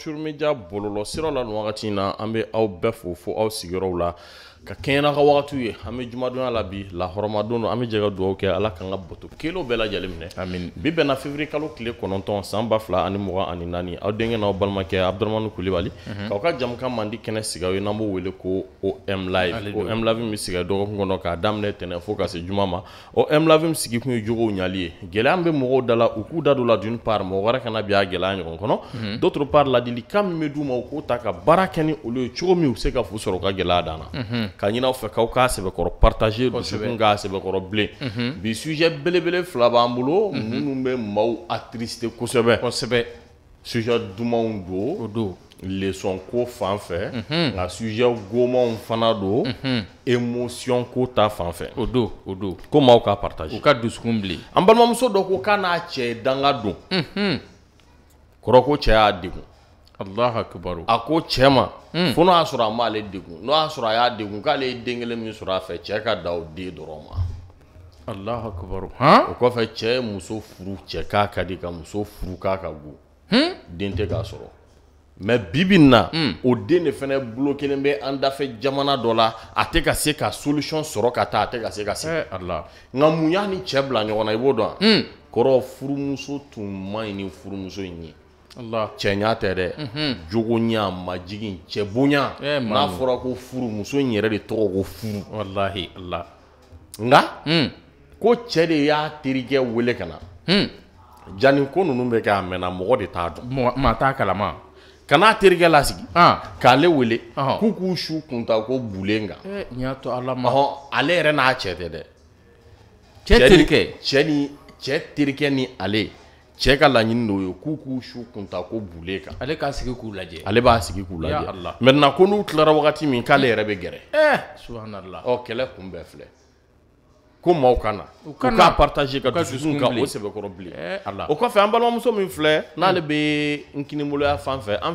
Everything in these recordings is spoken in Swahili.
surumeja bɔlɔlɔ sira la nin wagati in na an bɛ aw bɛɛ fo fo aw sigiyɔrɔw la ka kɛɲɛ n'a ka wagatiw ye an bɛ jumadonya la bi lahɔrɔmadon don an bɛ jɛ ka dugawu kɛ ala k'an ka bato kelenw bɛɛ lajɛlen minɛ bi bɛnna fevrier kalo tile kɔnɔntɔn san ba fila ani mugan ani naani aw denkɛ n'aw balimakɛ abudurahmani kulibali k'aw ka jamukan man di kɛnɛ sigaw ye n'an b'o wele ko om live om live min bɛ sigi dɔgɔkun kɔnɔ k'a daminɛ tɛnɛ fo ka se juma ma om live min sigi kun ye jogow ɲali ye gɛlɛya min bɛ mɔgɔw da la u k'u da don la d'une part mɔgɔ wɛrɛ kana bin a gɛlɛya ɲɔgɔn kɔnɔ d'autre part la ladilikan min bɛ d'u ma u k'o ta ka baara kɛ ni olu ye cogo min u bɛ se ka fu sɔrɔ u ka gɛlɛya dan na ka ɲin'aw fɛ k'aw k'a sɛbɛkɔrɔ partage dusukun k'a sɛbɛkɔrɔ bilen bi sujet belebele fila b'an bolo minnu bɛ maaw attiriste kosɛbɛ kosɛbɛ sujet dumanw don o don leçon ko fan fɛ nka sujet gomanw fana don émotion ko ta fan fɛ o don o don ko maaw k'a partage u ka dusukun bilen an balimamuso dɔ ko k'a n'a cɛ dangado. danga don kɔrɔ ko cɛ y'a degun Allahu akbar a ko cɛ ma hmm. fo n'o y'a sɔrɔ a m'ale degun n'o y'a sɔrɔ a y'a degun k'ale ye den kelen min sɔrɔ a fɛ cɛ ka da o den dɔrɔn ma Allahu akbar o kɔfɛ cɛ ye muso furu cɛ k'a ka di ka muso furu k'a ka go hmm? den tɛ k'a sɔrɔ mɛ bi bi in na hmm. o den de fana bolo kelen bɛ an dafɛ jamana dɔ la a tɛ ka se ka solution sɔrɔ ka taa a tɛ ka se ka se eh, nka mun y'a ni cɛ bila ɲɔgɔn na i b'o dɔn kɔrɔ furumuso tun man ɲi ni furumuso in ye cɛɲa tɛ dɛ jogo ɲa majigin cɛ bonya eh, n'a fɔra ko furu muso in yɛrɛ de tɔgɔ ko furu walahi ala nka hmm. ko cɛ de y'a terikɛ wele ka na hmm. jani ko ninnu bɛ kɛ a mɛnna mɔgɔ de t'a dɔn maa t'a kalama ka n'a terikɛ lasigi k'ale wele k'u k'u su kunta ko bulen kan eh, y'a to ale yɛrɛ n'a cɛ tɛ dɛ cɛ terikɛ cɛ ni cɛ terikɛ ni ale cɛ ka laɲini dɔw ye k'u k'u su kunta ko bule kan ale k'a sigi k'u lajɛ ale b'a sigi k'u lajɛ mɛten ko n'u tilara wagati min k'ale yɛrɛ bɛ gɛrɛ eh, un ɔ kɛlɛ kun bɛɛ filɛ ko maaw ka na u k'a patazse ka dusu kan o sɛbɛkɔrɔ bilen eh, ala o kɔfɛ an balimamuso min filɛ n'ale hmm. bɛ n kiniboloya fan fɛ a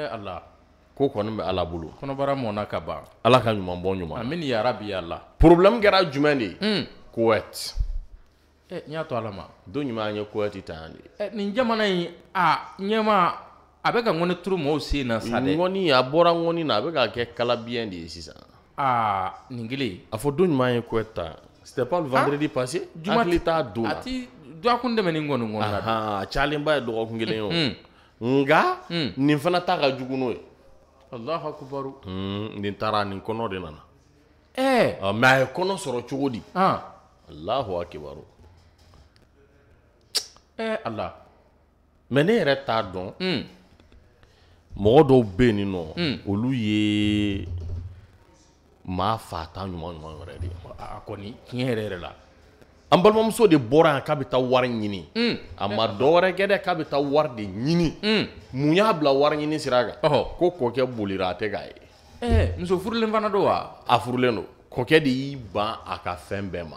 b'olu ko kɔni bɛ ala bolo kɔnɔbara mɔna ka ban ala ka ɲuman bɔ ɲuman amini yarabi ala problème kɛra jumɛn de ye mm. kuwɛti eh, n y'a to ala ma don ɲuman an ye kuwɛt ta yan de eh, nin jamana in a ɲɛma a bɛ ka ŋɔni turu mɔɔw sen na sa dɛ ŋɔni a bɔra ŋɔni na a bɛ ka kɛ kalabiyɛn de ye sisan aa nin kelen a fɔ don ɲuman ye kuwɛt ta c'était pas le vendredi passé hakili t'a don na a ti do a kun dɛmɛ nin ŋɔni ŋɔni na a cayalenba ye dɔgɔkun kelen ye o hmm. nka hmm. nin fana ta ka jugu n'o ye Allahu akbar hmm, nin taara nin kɔnɔ de nana ɛɛ mɛ a ye kɔnɔ sɔrɔ cogo di Allahu akbar ɛɛ Ala mɛ ne yɛrɛ t'a dɔn hmm. mɔgɔ dɔw bɛ yen nin nɔ hmm. olu ye maa fata ɲuman ɲuman wɛrɛ de ye a kɔni tiɲɛ yɛrɛ yɛrɛ la Ambal balimamuso de bɔra yan k'a bɛ taa wari ɲini mm. a ma dɔ wɛrɛ kɛ k'a bɛ taa de ɲini mm. mun y'a kan? ko kɔkɛ bolira a tɛ eh, muso furulen fana don wa a furulen don kɔkɛ di ba ban a ma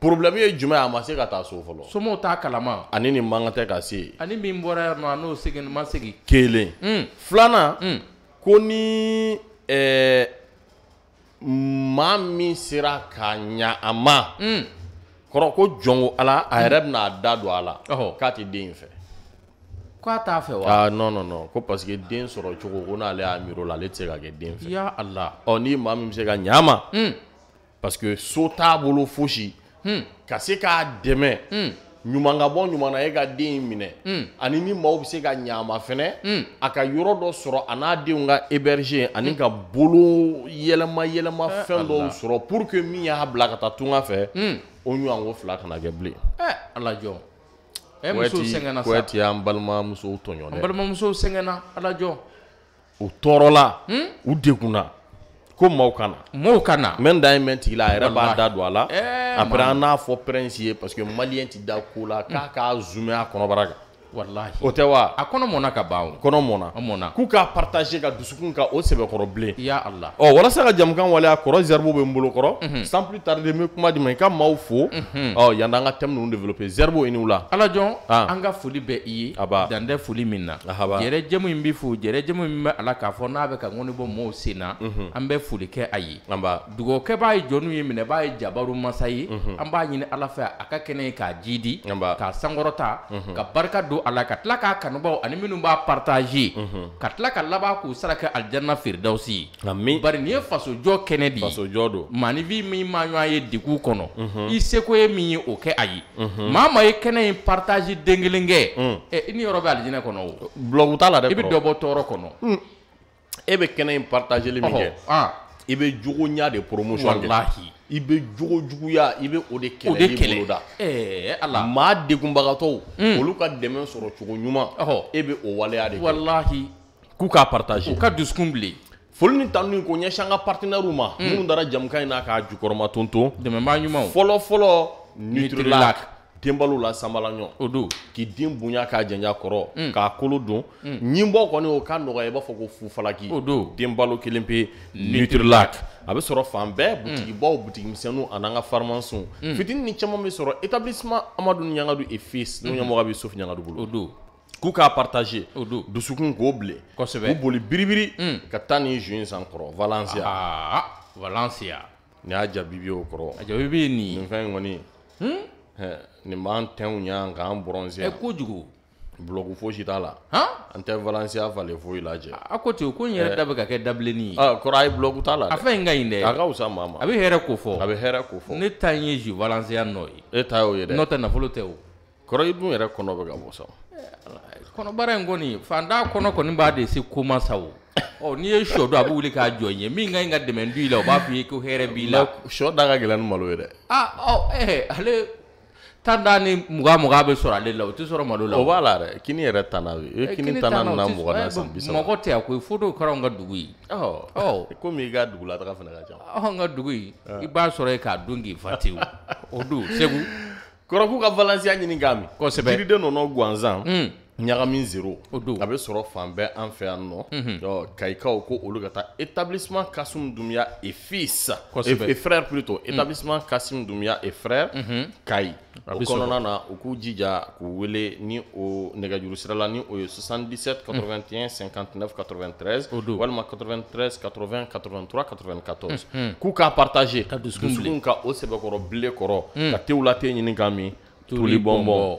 problème ye jumɛn a ma se ka taa so fɔlɔ somɔgɔw t'a kalama ani nin man ka tɛ ka se ani min bɔra yan nɔ a n'o segin ma segin kelen mm. filanan mm. ko ni eh, maa min sera k'a ɲa a ma mm. kɔrɔ ko jɔn ko ala a hmm. yɛrɛ bɛna da don a la k'a tɛ den in fɛ k'a t'a fɛ wa aa ah, non non non ko parce que den sɔrɔ cogo ko n'ale y'a miiri o la ale tɛ se ka kɛ den fɛ ya ala ɔ ni maa min bɛ se ka ɲa a ma hmm. parce que so t'a bolo fosi. Hmm. ka se k'a dɛmɛ hmm. ɲuman ka bɔ ɲuman na e ka den in minɛ hmm. ani ni maaw bɛ se ka ɲaama fɛnɛ a ka yɔrɔ dɔ sɔrɔ a n'a denw ka héberge ani ka bolo yɛlɛma yɛlɛma eh, fɛn dɔw sɔrɔ pour que min y'a bila ka taa tunga fɛ o ɲɔgɔnko fila kana kɛ bilen eh, ala jɔ eh, musow sɛgɛnna sa kɔɛti y'an balimamusow tɔɲɔ dɛ balimamusow sɛgɛnna ala jɔ u tɔɔrɔla u degunna como maukana maukana, na maaw ka na même dans un même tigi la eh, a yɛrɛ b'a da don a prince parce que da ko la k'a a kɔnɔbara wallahi o tɛ wa a kɔnɔ mɔna ka ban o kɔnɔ mɔna a mɔna k'u k'a partage ka dusukun ka o sɛbɛkɔrɔ bilen ya Allah ɔ walasa ka jamukan waleya kɔrɔ zerbo bɛ n bolo kɔrɔ mm sans plus tarder n bɛ kuma di ma i ka maaw fo mm ɔ yanni an ka thème ninnu développer zerbo i ni wula ala jɔn ah. an ka foli bɛ i ye aba dantɛ foli min na ahaba yɛrɛ jɛmu in bɛ fo yɛrɛ jɛmu in bɛ ala k'a fɔ n'a bɛ ka ŋɔni bɔ mɔɔw sen na mhm. an bɛ foli kɛ a ye anba dugawukɛ b'a ye jɔnniw ye minɛ b'a ye jabaru masa ye mhm. an b'a ɲini ala fɛ a ka kɛnɛ k'a ji di k'a sankɔrɔta mhm. ka barika don don a la ka tila k'a kanubaw ani minnu b'a partage ka tila ka laban k'u sara kɛ alijanna firidawusi ye bari nin ye fasojɔ kɛnɛ de fasojɔ don maanifin min ma ɲɔgɔn ye degun kɔnɔ i seko ye min ye o kɛ a ye maa maa ye kɛnɛ in partage den kelen kɛ mm. i ni yɔrɔ bɛ alijinɛ kɔnɔ o bulɔgu t'a la dɛ i bɛ dɔ bɔ tɔɔrɔ kɔnɔ mm. e bɛ kɛnɛ in li min kɛ ah i bɛ jogo ɲɛ de promotion kɛ i bɛ jogo juguya i bɛ o de kɛlɛ o de kɛlɛ da ala maa degunbagatɔw hmm. olu ka dɛmɛ sɔrɔ cogo ɲuman ɔhɔ e bɛ o waleya de kɛ walahi k'u k'a partage u ka dusukun bilen foli ni tanu ko ɲɛsin an partenaires ma hmm. minnu dara jamukan in na k'a jukɔrɔma tonton dɛmɛbaa ɲumanw fɔlɔ Nutrilac denbalo la sanbala ɲɔ o don k'i den bonya k'a janja kɔrɔ mm. k'a kolo don mm. ɲinbɔ kɔni o ka nɔgɔya i b'a fɔ ko fufalaki o don denbalo kelen pe nutrilak a bɛ sɔrɔ fan bɛɛ mm. butigibaw butigimisɛnninw an'an ka farimasinw mm. fitini ni caman bɛ sɔrɔ établissement amadu ɲangadu et fils n'o mm. ɲɛmɔgɔ bɛ sofi ɲangadu bolo o don k'u k'a partage o don dusukun k'o bilen kosɛbɛ k'u boli biribiri mm. ka taa nin juin san kɔrɔ valencia ah, valencia nin y'a jaabi bi o kɔrɔ a jaabi bɛ nin nin fɛn in kɔni hmm? nin b'an tɛnw ɲa k'an bronze ya ɛ kojugu. bulɔku fosi t'a la. han. an tɛ valansiya falen foyi la a ko ten ko n yɛrɛ da bɛ ka kɛ dabilenni ye. aa kɔrɔ a ye bulɔku t'a la dɛ. a fɛn in ka ɲi dɛ. a ka wusa maa ma. a bɛ hɛrɛ ko fɔ. a bɛ hɛrɛ ko fɔ. ne ta in ye zu valansiya nɔ ye. e ta y'o ye dɛ. n'o tɛ nafolo tɛ o. kɔrɔ i dun yɛrɛ kɔnɔ bɛ ka bɔ sa. kɔnɔbara in kɔni fantan kɔnɔ kɔni b'a de se koma sa o. ɔ n'i ye sɔ don a bɛ wuli k'a jɔ n ye min ka ɲi ka dɛmɛ dun i la o b'a f'i ye ko hɛrɛ b'i la. sɔ da ka gɛlɛn ni malo ye dɛ. aa ah, ɔ ɛɛ ale tanda ni muga muga bɛ sɔrɔ ale la o tɛ sɔrɔ malo la o b'a la dɛ kini yɛrɛ tana bɛ e, e eh, kini tana nana mugan na san bi mɔgɔ tɛ yan koyi fo dɔw kɛra anw ka dugu ye komi i ka dugulataga fana ka ca anw ka dugu in i b'a sɔrɔ yen k'a dun k'i fa tewu o don segu kɔrɔku ka valansiya ɲini k'a min kosɛbɛ jiriden nɔnɔ gansan hmm. Ɲagami zéro o don a bɛ sɔrɔ fan bɛɛ an fɛ yan nɔ mhm. Kayikaw ko olu ka taa établissement Kasum Doumbouya et fils kosɛbɛ et frère plutôt mhm. établissement Kasum Doumbouya et frère mhm. kai Kayi o kɔnɔna na u k'u jija k'u wele ni o nɛgɛjuru sira la ni o ye 77 81 59 93 o don walima 93 80 83 94 unhun k'u k'a partager ka dusukun wuli dusukun ka o sɛbɛkɔrɔ bile kɔrɔ ka ɲini k'a min bɔnbɔn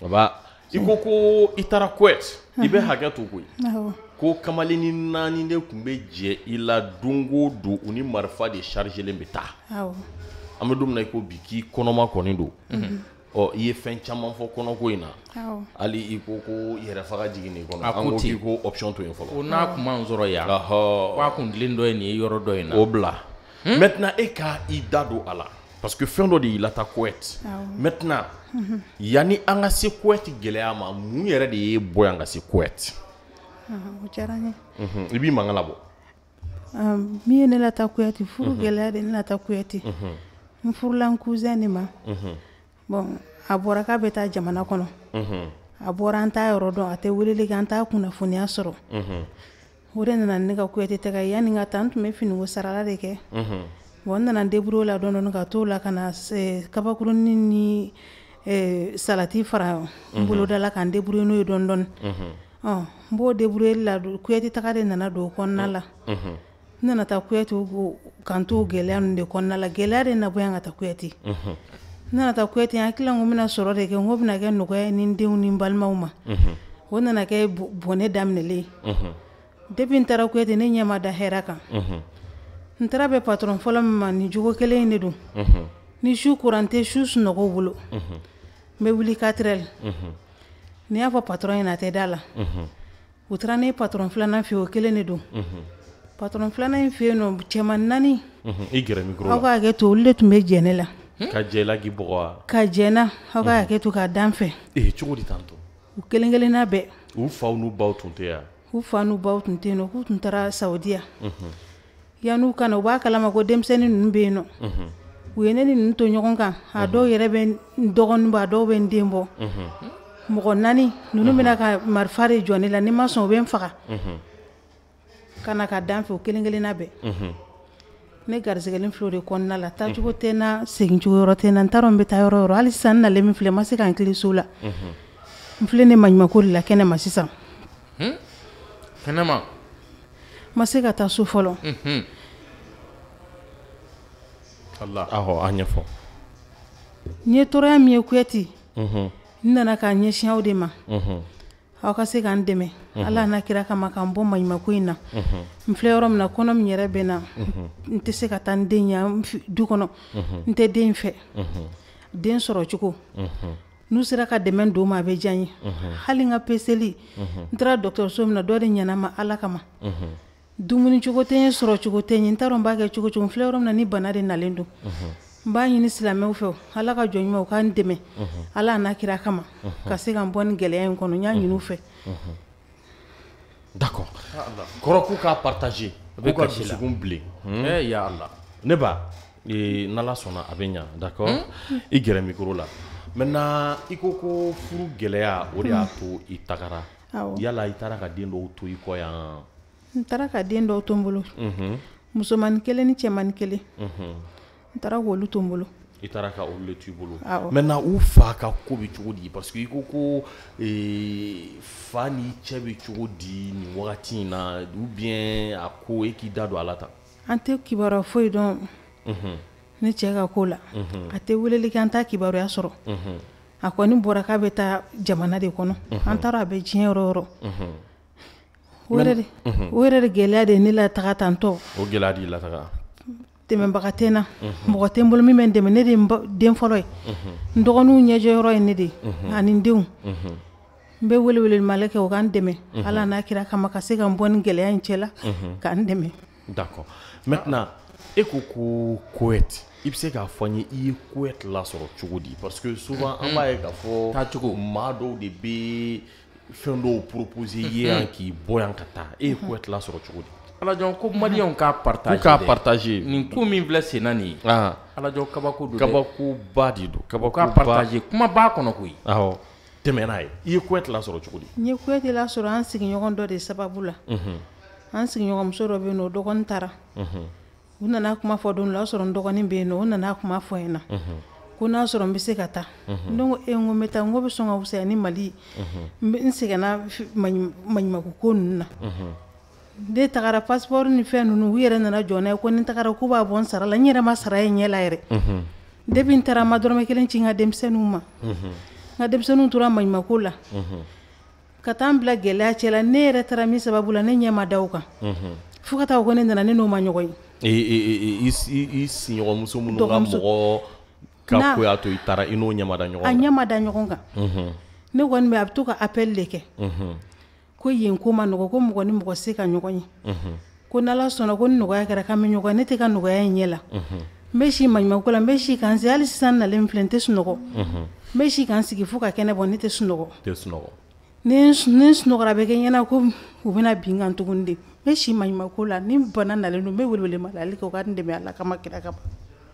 baba i ko mhm. ko i taara kuwɛti i bɛ hakɛ to koyi ko kamalenni naani de tun bɛ jɛ i la don o don u ni marifa de sarizelen bɛ taa an bɛ don min na i ko bi k'i kɔnɔma kɔni don ɔ i ye fɛn caman fɔ kɔnɔko in na hali i ko ko yɛrɛ faga kɔnɔ an ko k'i ko option to yen fɔlɔ o n'a kun b'an sɔrɔ yan ko a kun dilen dɔ ye nin ye yɔrɔ dɔ in na o bila maintenant hmm? e ka i da don a la. parce que fɛn dɔ de ta kɔɛti maintenant yanni an ka se kɔɛti gɛlɛya ma mun yɛrɛ de ye bɔ yan ka se kɔɛti o diyara n ye i b'i mankan labɔ min ye ne lata kuyati furu gɛlɛya de ne lata kuyati n furula n kuzɛn de ma bɔn a bɔra k'a bɛ taa jamana kɔnɔ a bɔra an t'a yɔrɔ dɔn a tɛ weleli kɛ an t'a kunnafoniya sɔrɔ o de nana ne ka kuyate tɛgɛ yanni ka taa n tun bɛ finiko sarala de kɛ bon eh, eh, mhm. n mhm. oh, nana deburo la dɔn dɔni ka to la ka na kabakurunin mhm. ni salati fara bolodala ka n deburu n'o ye dɔn dɔni n b'o deburu la kuyate taga de nana don kɔnɔna la n nana taa kuyate kan to gɛlɛya nu de kɔnɔna la gɛlɛya de na bɔ yan ka taa kuyate n nana taa kuyate an hakilila ko bɛna sɔrɔ de kɛ n ko bɛna kɛ nɔgɔya ni n denw ni n balimaw ma o nana kɛ bɔnɛ daminɛlen depi n taara kuyate ne ɲɛma da hɛra kan n taara bɛ patron fɔlɔ min ma nin jogo kelen in de don ni su kurante su sunɔgɔw bolo n bɛ wuli katrɛl ni y'a fɔ patron ɲɛna tɛ da la u taara ne patron filanan fɛ o kelen de don patron filanan in fɛ yen nɔ cɛman naani aw ka hakɛ to olu de tun bɛ jɛn ne la hmm? ka jɛ la k'i bɔgɔ wa ka jɛn na aw ka hakɛ to k'a dan fɛ ee cogo di tan tɔ u kelen na bɛɛ u faw n'u baw tun tɛ yan u fa n'u baw tun tɛ yen nɔ k'u tun taara sawudiya yan'u kana u b'a kalama ko denmisɛnnin ninnu bɛ yen nɔ u ye ne ni ninnu to ɲɔgɔn kan a dɔw yɛrɛ bɛ n dɔgɔnin bɔ a dɔw bɛ n den bɔ mɔgɔ naani ninnu bɛna ka marifa de jɔ ne la ni ma sɔn u bɛ n faga ka na ka dan fɛ o kelen kelenna bɛɛ ne garisɛgɛlen filɛ o de kɔnɔna la taacogo tɛ n na segincogo yɔrɔ tɛ n na n t'a dɔn n bɛ taa yɔrɔ yɔrɔ hali sisan n nalen min filɛ n ma se ka n kilen so la n filɛ ne maɲumako de la kɛnɛma sisan hmm? kɛnɛma ma se ka taa so fɔlɔ ɲɛfɔ n ye tɔɔrɔya min ye kuyɛti n nana k'a ɲɛsin aw de ma aw ka se k'an dɛmɛ ala n'a kira kama k'an bɔ maɲumako in na n filɛ yɔrɔ min na kɔnɔ min yɛrɛ bɛ na n tɛ se ka taa n den ya du kɔnɔ n tɛ den fɛ den sɔrɔ cogo n'u sera ka dɛmɛ don ma a bɛ diya ye hali n ka peseli n taara dɔgɔtɔrɔso min na dɔ de ɲɛna ma ala kama dumuni cogo tɛ ɲɛ sɔrɔ cogo tɛ ɲɛ n t'a dɔn n b'a kɛ cogo cogo n filɛ yɔrɔ min na ni bana de nalen don n b'a ɲini silamɛw fɛ ala ka jɔn ɲumanw k'an dɛmɛ ala n'a kira kama ka se ka n bɔ ni gɛlɛya in kɔnɔ n y'a ɲini u fɛ d'accord kɔrɔ k'u k'a partager u bɛ ka dusukun bilen ɛɛ hmm? eh, ya ala ne ba ee, n'ala sɔnna a bɛ ɲa d'accord hmm? i gɛrɛ micro la maintenant i ko ko furu gɛlɛya o de y'a hmm. to i tagara yala i taara ka den dɔw to i kɔ yan n taara ka den dɔw to n bolo musomanin kelen ni cɛmanin kelen n taara k'olu to n bolo i taara ka olu le i bolo maintenant u fa ka ko bɛ cogo di parce que i ko ko ee, fa ni cɛ bɛ cogo di nin wagati in na ou bien a ko e k'i da don a la tan an tɛ kibaruya foyi dɔn ne cɛ ka ko la a tɛ weleli kɛ an t'a kibaruya sɔrɔ a kɔni bɔra k'a bɛ taa jamana de kɔnɔ an taara a bɛ diɲɛ yɔrɔ yɔrɔ o yɛrɛ de gɛlɛya de ye ne lataga tantɔ o gɛlɛya de lataga dɛmɛbaga tɛ na mɔgɔ tɛ n bolo min bɛ dɛmɛ ne de den fɔlɔ ye n dɔgɔninw ɲɛjɔ yɔrɔ ye ne de ani n denw n bɛ welewelemalɛ kɛ o ka n dɛmɛ ala n'a kira kama ka se ka n bɔ ni gɛlɛya in cɛ ka n dɛmɛ d'accord maintenant e ko ko koɛti i bɛ se k'a fɔ n ye i ye koɛti lasɔrɔ cogo di parce que souvent an b'a ye k'a fɔ taacogo maa dɔw de bɛ fɛn dɔw propose i ye yan mm-hmm. k'i bɔ yan ka taa e ye mm-hmm. ko tila sɔrɔ cogo di alajɔn ko maliyɛnw k'a partage k'a partage nin ko min filɛ senna nin ye alajɔn kabako don ba de don kabako k'a partage kuma b'a kɔnɔ koyi awɔ tɛmɛ n'a ye i ye ko tila sɔrɔ cogo di n ye ko tila sɔrɔ an sigiɲɔgɔn dɔ de sababu la an muso dɔ bɛ yen nɔ o dɔgɔnin taara u nana kuma fɔ don dɔ la o y'a sɔrɔ n dɔgɔnin bɛ yen nɔ u nana kuma fɔ n ɲɛna ko n'a sɔrɔ n bɛ se ka taa ne ko e n ko n bɛ taa n ko bɛ sɔn ka fusaya ni mali ye n sɛgɛnna maɲumako ko ninnu na ne tagara pasipɔri ni fɛn ninnu u yɛrɛ nana jɔ n'a ye ko ni tagara k'u b'a bɔ n sara la n yɛrɛ ma sara ye ɲɛ la yɛrɛ ne bi n taara ma dɔrɔmɛ kelen ci n ka denmisɛnninw ma n ka denmisɛnninw tora maɲumako la ka taa n bila gɛlɛya cɛ ne yɛrɛ taara min sababu la ne ɲɛ ma da o kan fo ka taa ko ne nana ne n'o ma ɲɔgɔn ye e, e, e, i siɲɔgɔnmuso minnu ka mɔgɔ ka ko y'a to i taara i n'o ɲamada ɲɔgɔn kan a ɲamada ɲɔgɔn kan ne kɔni bɛ a bɛ to ka appel de kɛ mhm. ko yen ko ma nɔgɔ ko mɔgɔ ni mɔgɔ se ka ɲɔgɔn ye mhm. ko n'ala sɔnna ko ni nɔgɔya kɛra k'an bɛ ɲɔgɔn ne tɛ ka nɔgɔya in ɲɛ la mhm. n bɛ si maɲumanko la n bɛ si kan se hali sisan nalen filɛ n tɛ sunɔgɔ n bɛ si kan sigi fo ka kɛnɛ bɔ ne tɛ sunɔgɔ ni n sunɔgɔra bɛ kɛ ɲɛna ko u bɛna bin kan tuguni de n bɛ si maɲumanko la ni bana nalen don n bɛ welewelemali kɛ u ka n dɛmɛ ala kama kira kama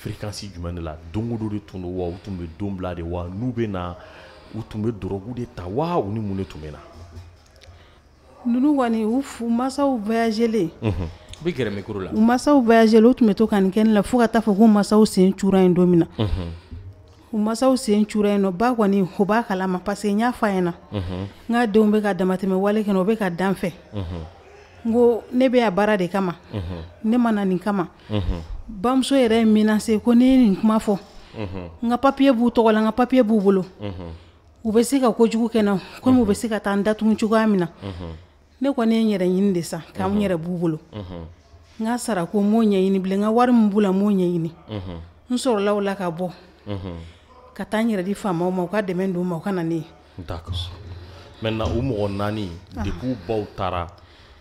fréquence jumɛn la dongo do de tun don wa u tun be don bila de wa n'u be na u tun be dɔrɔgu de ta wa u ni mun de tun bɛ na ninnu kɔni u fu masaw voyagelen mhm. u gɛrɛ micro la u masaw voyagelen u tun bɛ to ka nin kɛ la fo ka taa fɔ ku masaw sen cura in don min na u masaw sen cura yen nɔ ba kɔni o b'a kalama parce n y'a fɔ a ɲɛna n ka denw be ka damatɛmɛ wale kɛ o be ka dan fɛ n ko ne bɛ a baara de kama ne mana na nin kama bamuso yɛrɛ ye minase ko ne ye nin kuma fɔ n ka papiye b'u tɔgɔ la n ka papiye b'u bolo u bɛ se ka kojugu kɛ na komi u bɛ se ka taa n datugu cogoya min na ne kɔni ye n yɛrɛ ɲini de sa k'an yɛrɛ b'u bolo n ka sara ko n m'o ɲɛɲini bilen n ka wari min b'u la n m'o ɲɛɲini n sɔrɔla o la ka bɔ ka taa n yɛrɛ di faamaw ma u ka dɛmɛ don u ma u ka na ne ye. d'accord maintenant o mɔgɔ naani ah. depuis u baw taara.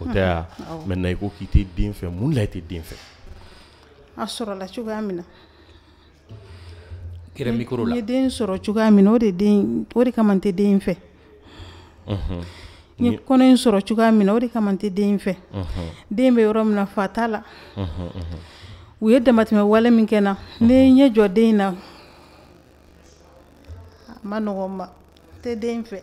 o tɛ yan mɛntenan i ko k'i tɛ den fɛ mun la i tɛ den fɛ a sɔrɔla cogoya min na kɛra mikoro la n ye den sɔrɔ cogoya min na o de den o de kama n tɛ den fɛ n ye kɔnɔ in sɔrɔ cogoya min na o de kama n tɛ den fɛ den bɛ yɔrɔ min na fa t'a la u ye damatɛmɛ wale min kɛ na ne ɲɛ jɔ den in na a ma nɔgɔn n ma n tɛ den fɛ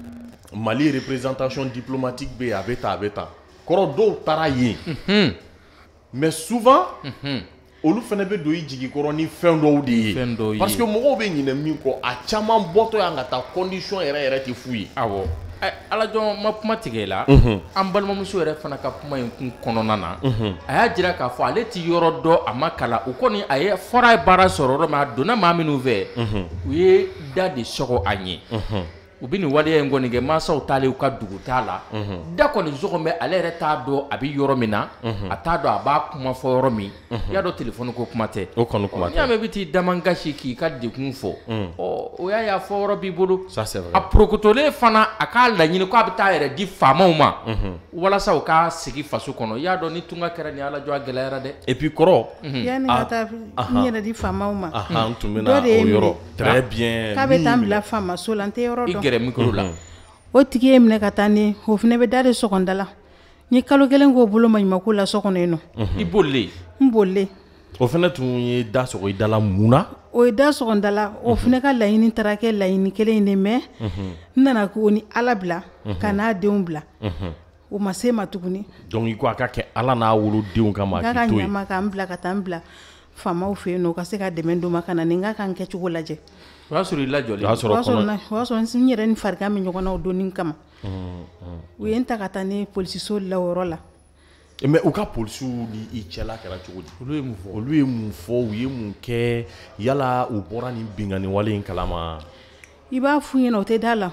mali représentation diplomatique B a bɛ Beta. a bɛ tan kɔrɔ dɔw taara yen mɛ souvent mhm. olu fana bɛ don i jigikɔrɔ ni fɛn dɔw de parce que mo bɛ ɲinɛ min kɔ a caman condition era yɛrɛ tɛ f'u ye awɔ alajɔ ma kuma tigɛ la mhm. an balimamuso yɛrɛ fana ka kuma in kun kɔnɔna na mhm. a y'a jira k'a fɔ ale tɛ yɔrɔ dɔ a ma kala u kɔni a ye fɔra ye baara sɔrɔ da de u bɛ ni waleya in kɔni kɛ mansaw taalen u ka duguta la da kɔni sɔgɔ bɛ ale yɛrɛ t'a dɔn a bi yɔrɔ min na a t'a dɔn a b'a kuma fɔ yɔrɔ min y'a dɔn telefɔni ko kuma tɛ o kɔni kuma tɛ n'i y'a mɛn i bɛ t'i dama k'i ka degun fɔ ɔ o y'a y'a fɔ yɔrɔ b'i bolo a porokotolen fana a k'a laɲini k'a bɛ taa yɛrɛ di faamaw ma walasa u k'a sigi faso kɔnɔ i y'a dɔn ni tunga kɛra ni alajɔ a gɛlɛyara dɛ et puis kɔrɔ yanni ka ah. taa n yɛrɛ di faamaw ma dɔ de ye min ye k'a bɛ taa n bila faamaso la n tɛ yɔrɔ dɔn yɛrɛ mikro la o tigi ye minɛ ka taa ni o fana bɛ dade de sɔgɔnda la ni kalo kelen k'o bolo maɲumako la so kɔnɔ nɔ i bolilen n bolilen o fɛnɛ tun ye da sɔgɔ i dala mun na o ye da sɔgɔnda la o fana ka laɲini taara kɛ laɲini kelen in de mɛn n nana ko ni ala bila ka n'a denw bila o ma se ma tuguni dɔnku i ko a ka kɛ ala n'a wolodenw kama k'a ka ɲama k'an bila ka taa n bila faamaw fɛ yen nɔ ka se ka dɛmɛ don ma ka na ni n ka kan kɛcogo lajɛ o y'a sɔrɔ i lajɔlen o y'a sɔrɔ kɔnɔ o y'a sɔrɔ n yɛrɛ ni farigan bɛ ɲɔgɔn na o donni kama u ye n ta ka taa ne ye polisiso la o yɔrɔ la eh, mɛ u ka polisiw ni i cɛla kɛra cogo di olu ye mun fɔ olu ye mun fɔ u ye mun kɛ yala u bɔra nin binkani wale in kalama i b'a f'u ɲɛna o tɛ da la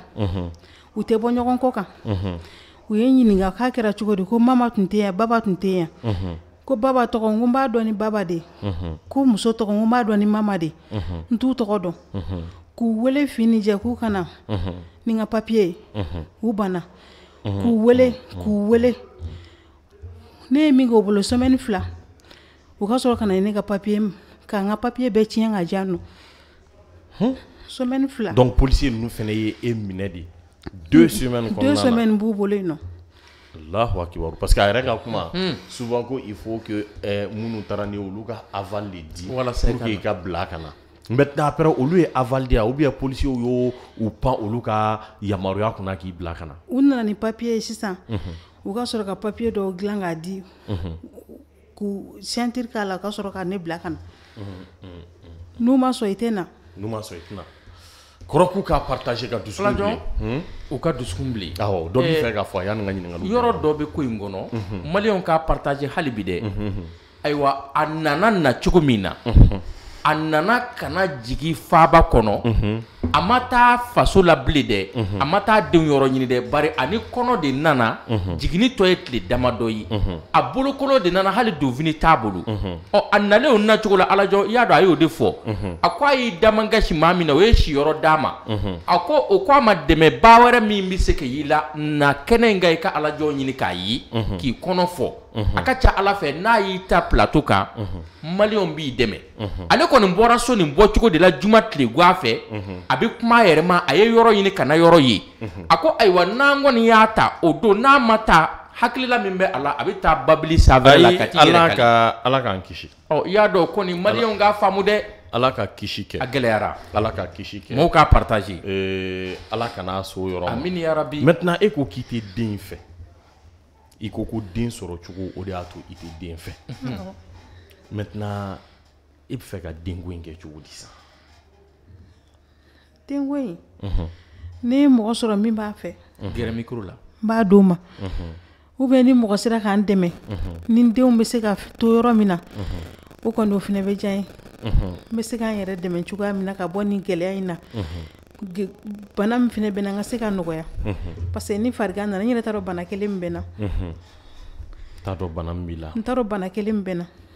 u tɛ bɔ ɲɔgɔn kɔ kan u ye ɲininka k'a kɛra cogo di ko mama tun tɛ yan baba tun tɛ yan ko baba tɔgɔ n ko n b'a dɔn ni baba de ko muso tɔgɔ n ko n b'a dɔn ni mama de n t'u tɔgɔ dɔn k'u wele fini jɛ k'u kana ni n ka papiye u banna k'u wele k'u wele ne ye min k'o bolo sɛmɛni fila u ka sɔrɔ ka na ne ka papiye ka n ka papiye bɛɛ tiɲɛ ka diya nɔ sɛmɛni fila donc policier ninnu fana ye e minɛ de deux semaines kɔnɔna na deux semaines b'u bolo yen nɔ Allahu akibaru parce que a yɛrɛ hmm. ka kuma mm. souvent ko il faut que eh, minnu tara ni olu ka aval le di walasa i ka bila ka na maintenant après olu ye aval di yan ou bien policiers y'o u pan olu ka yamaruya kunna k'i bila ka na. u nana ni papier ye sisan u ka sɔrɔ ka papier dɔ dilan k'a di k'u mhm. ceinture k'a la u ka sɔrɔ ka ne bila ka na n'u ma sɔn i tɛ na. n'u ma sɔn i tɛ kɔrɔ k'a partage ka dusukun bilen hmm? u ka dusukun bilen awɔ dɔ b'i fɛ k'a fɔ yanni n ka ɲininkali yɔrɔ dɔ bɛ ko in kɔnɔ maliyɛnw k'a partage hali bi dɛ mhm, mhm, mhm. ayiwa a nana na cogo min na a nana kana jigi faaba kɔnɔ a ma taa faso la bilen dɛ a ma taa denw yɔrɔ ɲini dɛ bari ani kɔnɔ de nana jiginni tɔ ye tile dama dɔ ye a bolokolo de nana hali donfini t'a bolo ɔ a nalen o nacogo la alajɔ i y'a dɔn a y'o de fɔ a ko a y'i damakasi maa min na o ye siyɔrɔ d'a ma a ko o ko a ma dɛmɛba wɛrɛ min bɛ se ka y'i la na kɛnɛ in ka i ka alajɔ ɲini k'a ye k'i kɔnɔ fɔ a ka ca ala fɛ n'a y'i ta plateau kan maliyɛnw b'i dɛmɛ ale kɔni bɔra so nin bɔcogo de la juma tile gan fɛ a bɛ kuma a yɛrɛ ma a ye yɔrɔ ɲini kana yɔrɔ ye a ko ayiwa n'an kɔni y'a ta o don n'a ma ta hakilila min bɛ a la a bɛ taa babili sanfɛ la ka t'i yɛrɛ kali ala k'an kisi ɔ i y'a dɔn kɔni maliyɛnw k'a faamu dɛ ala ka kisi kɛ a gɛlɛyara ala ka kisi kɛ mɔgɔw k'a partage ee ala kana so yɔrɔ ma amini yarabi maintenant e ko k'i tɛ den fɛ i ko ko den sɔrɔ cogo o de y'a to i tɛ den fɛ maintenant e bɛ fɛ ka denko in kɛ cogo di sisan denko in ne mɔgɔ sɔrɔ min b'a fɛ mm-hmm. gɛrɛ mikro la n b'a d'o ma mm-hmm. u bɛ ni mɔgɔ sera k'an dɛmɛ mm-hmm. ni n denw bɛ se ka to yɔrɔ min na o kɔni o fɛnɛ bɛ diya ye n bɛ se k'an yɛrɛ dɛmɛ cogoya min na ka bɔ nin gɛlɛya in na bana min fɛnɛ bɛ na n ka se ka nɔgɔya parce que ni farigan nana n yɛrɛ t'a dɔn bana kelen min bɛ n na n t'a dɔn bana kelen min bɛ na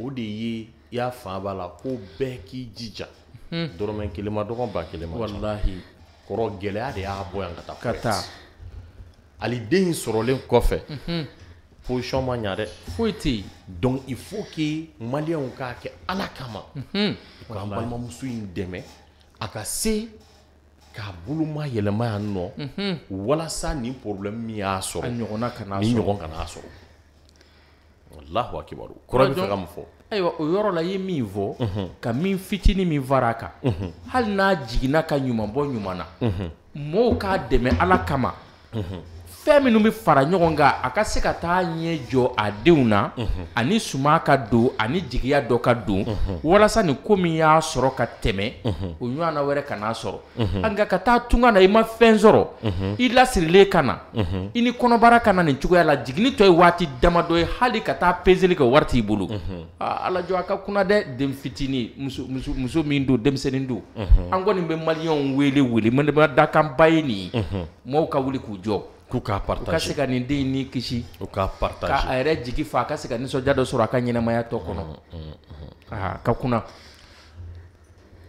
o de ye i y'a fan b'a la ko bɛɛ k'i jija hmm. dɔrɔmɛ kelen ma dɔgɔ ba kelen ma walahi kɔrɔ gɛlɛya de y'a bɔ yan ka taa ka taa hali den in sɔrɔlen kɔfɛ hmm. position ma ɲa dɛ foyi tɛ yen donc il faut que maliyɛnw k'a kɛ ala kama u hmm. k'an balimamuso in dɛmɛ a ka se k'a boloma yɛlɛma yan nɔ walasa nin problème min y'a sɔrɔ a ɲɔgɔnna kana nin ɲɔgɔn kan'a sɔrɔ Allahu akbar kura bi fɛ ka mun ayiwa o yɔrɔ la ye min fɔ ka min fitini min fara a hali n'a jiginna ka ɲuman bɔ nyuma na mhm. Mo k'a dɛmɛ ala kama mhm fɛn minnu bɛ fara ɲɔgɔn kan a ka se ka taa ɲɛ jɔ a denw na ani suma ka don ani jigiya dɔ ka don walasa nin ko min y'a sɔrɔ ka tɛmɛ o ɲɔgɔnna wɛrɛ ka n'a sɔrɔ nka ka taa tunga na i ma fɛn sɔrɔ i lasirilen ka na i ni kɔnɔbara ka na nin cogoya la jiginni tɔ ye waati damadɔ ye hali ka taa pezeli kɛ wari t'i bolo ala jɔ a ka kunna dɛ den fitinin muso min don denmisɛnnin don an kɔni bɛ maliyɛnw wele wele madakanba ye nin ye mɔgɔw ka wuli k'u jɔ ko k'a partage nin den ni kisi u mm, mm, mm, k'a partage yɛrɛ jigi fa a ka se ka nisɔndiya dɔ sɔrɔ a ka ɲɛnɛmaya tɔ kɔnɔ ka kunna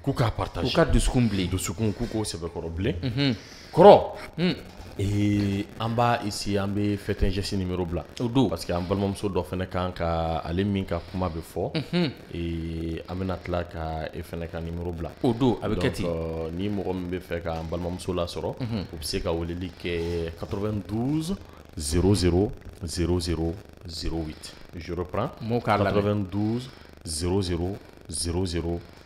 k'u k'a partage u ka dusukun bilen dusukun k'u k'o sɛbɛkɔrɔ bilen mhm. kɔrɔ mhm. ee an b'a essayer an bɛ fait un geste numéro bila o don parce que an balimamuso dɔ fana kan ka ale min ka kuma bɛ fɔ mhm. ee an bɛna tila ka e fana ka numéro bila o don a bɛ kɛ ten donc euh, ni mɔgɔ min bɛ fɛ k'an balimamuso lasɔrɔ u bɛ se ka weleli kɛ 92 00 00 08 je reprends 92 00 00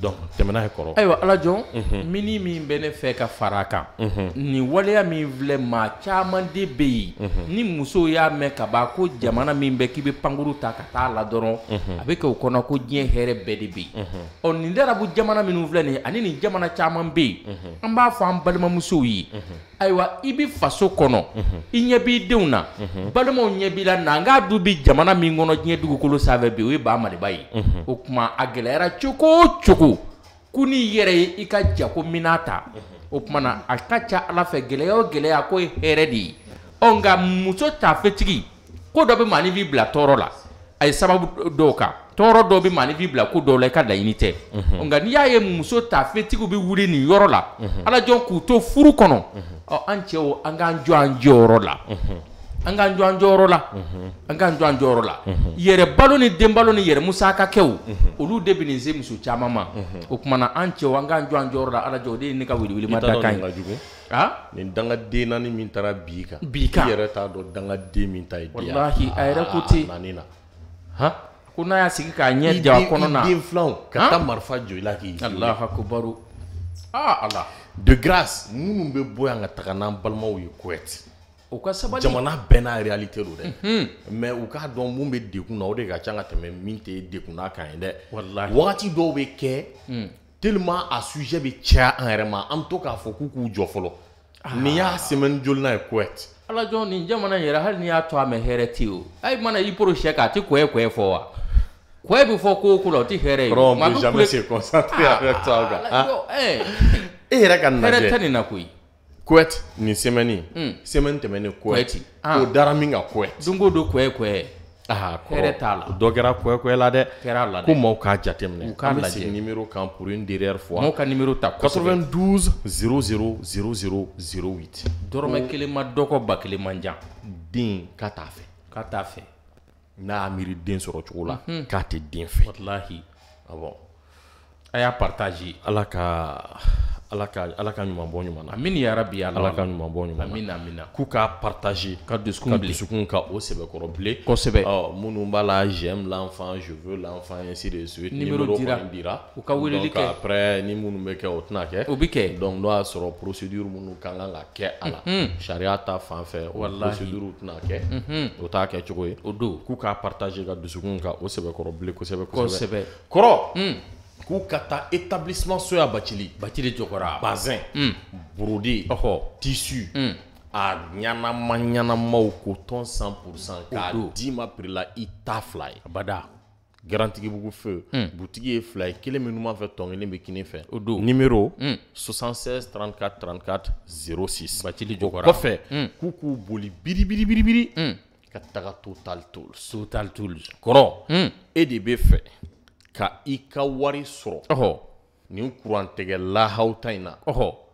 Donc tɛmɛna kɔrɔ ayiwa ala jɔn mini min bɛ ne fɛ ka fara kan nin waleya min filɛ maa caman de bɛ yen ni musow y'a mɛn ka ban ko jamana min bɛ k'i bɛ pankuru ta ka taa la dɔrɔn a bɛ kɛ o kɔnɔ ko diɲɛ hɛrɛ bɛɛ de bɛ yen ɔ nin darabu jamana minnu filɛ nin ani nin jamana caman bɛ yen an b'a fɔ an balimamusow ye ayiwa i bɛ faso kɔnɔ i ɲɛ b'i denw na balimaw ɲɛ b'i la na k'a du bi jamana min kɔnɔ diɲɛ dugukolo sanfɛ bi o ye ba maliba ye o tuma a gɛlɛyara cogo o cogo ko n'i yɛrɛ ye i ka jago mina ta o kumana a ka ca ala fɛ gɛlɛya o gɛlɛya ko ye hɛrɛ de ye ɔ nka muso tafetigi ko dɔ bɛ maanifin bila tɔɔrɔ la a ye sababu dɔw kan tɔɔrɔ dɔw bɛ maanifin bila ko dɔw la i ka laɲini tɛ nka n'i y'a ye muso tafetigiw bɛ wuli nin yɔrɔ la ala k'u to furu kɔnɔ ɔ an cɛw an k'an jɔ an jɔyɔrɔ la an k'an jɔ an jɔyɔrɔ la an k'an jɔ an jɔyɔrɔ la yɛrɛ balo ni den balo ni yɛrɛ musakakɛw olu de bɛ nin se muso caman ma o kumana an cɛw an k'an jɔ an jɔyɔrɔ la ala jɔ o de ye ne ka welewelema da kan ye ah nin dangaden naani min taara bi kan bi kan i yɛrɛ t'a dɔn dangaden min ta ye bi yan walahi a yɛrɛ ko ten naani na ko n'a y'a sigi k'a ɲɛ ja a kɔnɔ na i den filanw ka taa marifa jɔ i la k'i jɔ alahu akubaru ah ala de grâce minnu bɛ bɔ yan ka taga n'an balimaw ye kuwɛti o ka sabali jamana bɛɛ n'a don dɛ mais u k'a dɔn mun bɛ na o de ka ca ka tɛmɛ min tɛ n'a kan ye dɛ walahi wagati dɔw bɛ kɛ hmm. tellement a sujet bɛ caya an yɛrɛ ma an bɛ to k'a fɔ k'u k'u jɔ fɔlɔ ah. nin y'a semaine jolina ye ala jɔn nin jamana in yɛrɛ hali n'i y'a to a mɛ hɛrɛ tɛ yen o mana i poro sɛ kan a tɛ kɔyɛ kɔyɛ fɔ wa kɔyɛ bɛ fɔ ko o ko la o tɛ hɛrɛ ye o ma bɛ jamais se ah. avec toi eh. e yɛrɛ ka hɛrɛ tɛ nin na koyi kwet ni semaine mm. semaine tɛmɛnen Kuwait ah. o dara min kan Kuwait don o kwe Kuwait Kuwait ah hɛrɛ t'a la o kwe la dɛ kera la de ko maaw k'a jateminɛ u k'a lajɛ an bɛ kan pour une dernière fois maaw ka ta 92 00 00 08 ma doko ba kele manja din den k'a t'a fɛ n'a mhm. ah y'a miiri den sɔrɔ cogo la mm -hmm. k'a tɛ den ala ka ala ka ala ka ɲuman bɔ ɲuman na ya rabbi ala, ala ka ɲuman bɔ amina amina partager ka dusukun ka o bilen j'aime l'enfant je veux l'enfant ainsi de suite numéro dira dira ka après ni donc n'o y'a sɔrɔ procédure minnu ka kan la kɛ a la ta fan fɛ o procédure tɛna kɛ o t'a o partager ka dusukun ka o bilen k'u kata établissement Soya hmm. hmm. la bâtiment? Jɔkɔra bazin mm. brodé tissu mm. a manyana coton 100% k'a dima prila ita la Bada. Garantie garantie feu hmm. boutique fly ye est ye kelen min ton numéro 76 34 34 06 batili jɔkɔra kɔfɛ boli biri, biri, biri, biri. total tools total tools kɔrɔ et des ka i ka wari sɔrɔ ɔhɔ nin kurantɛgɛ lahaw ta in na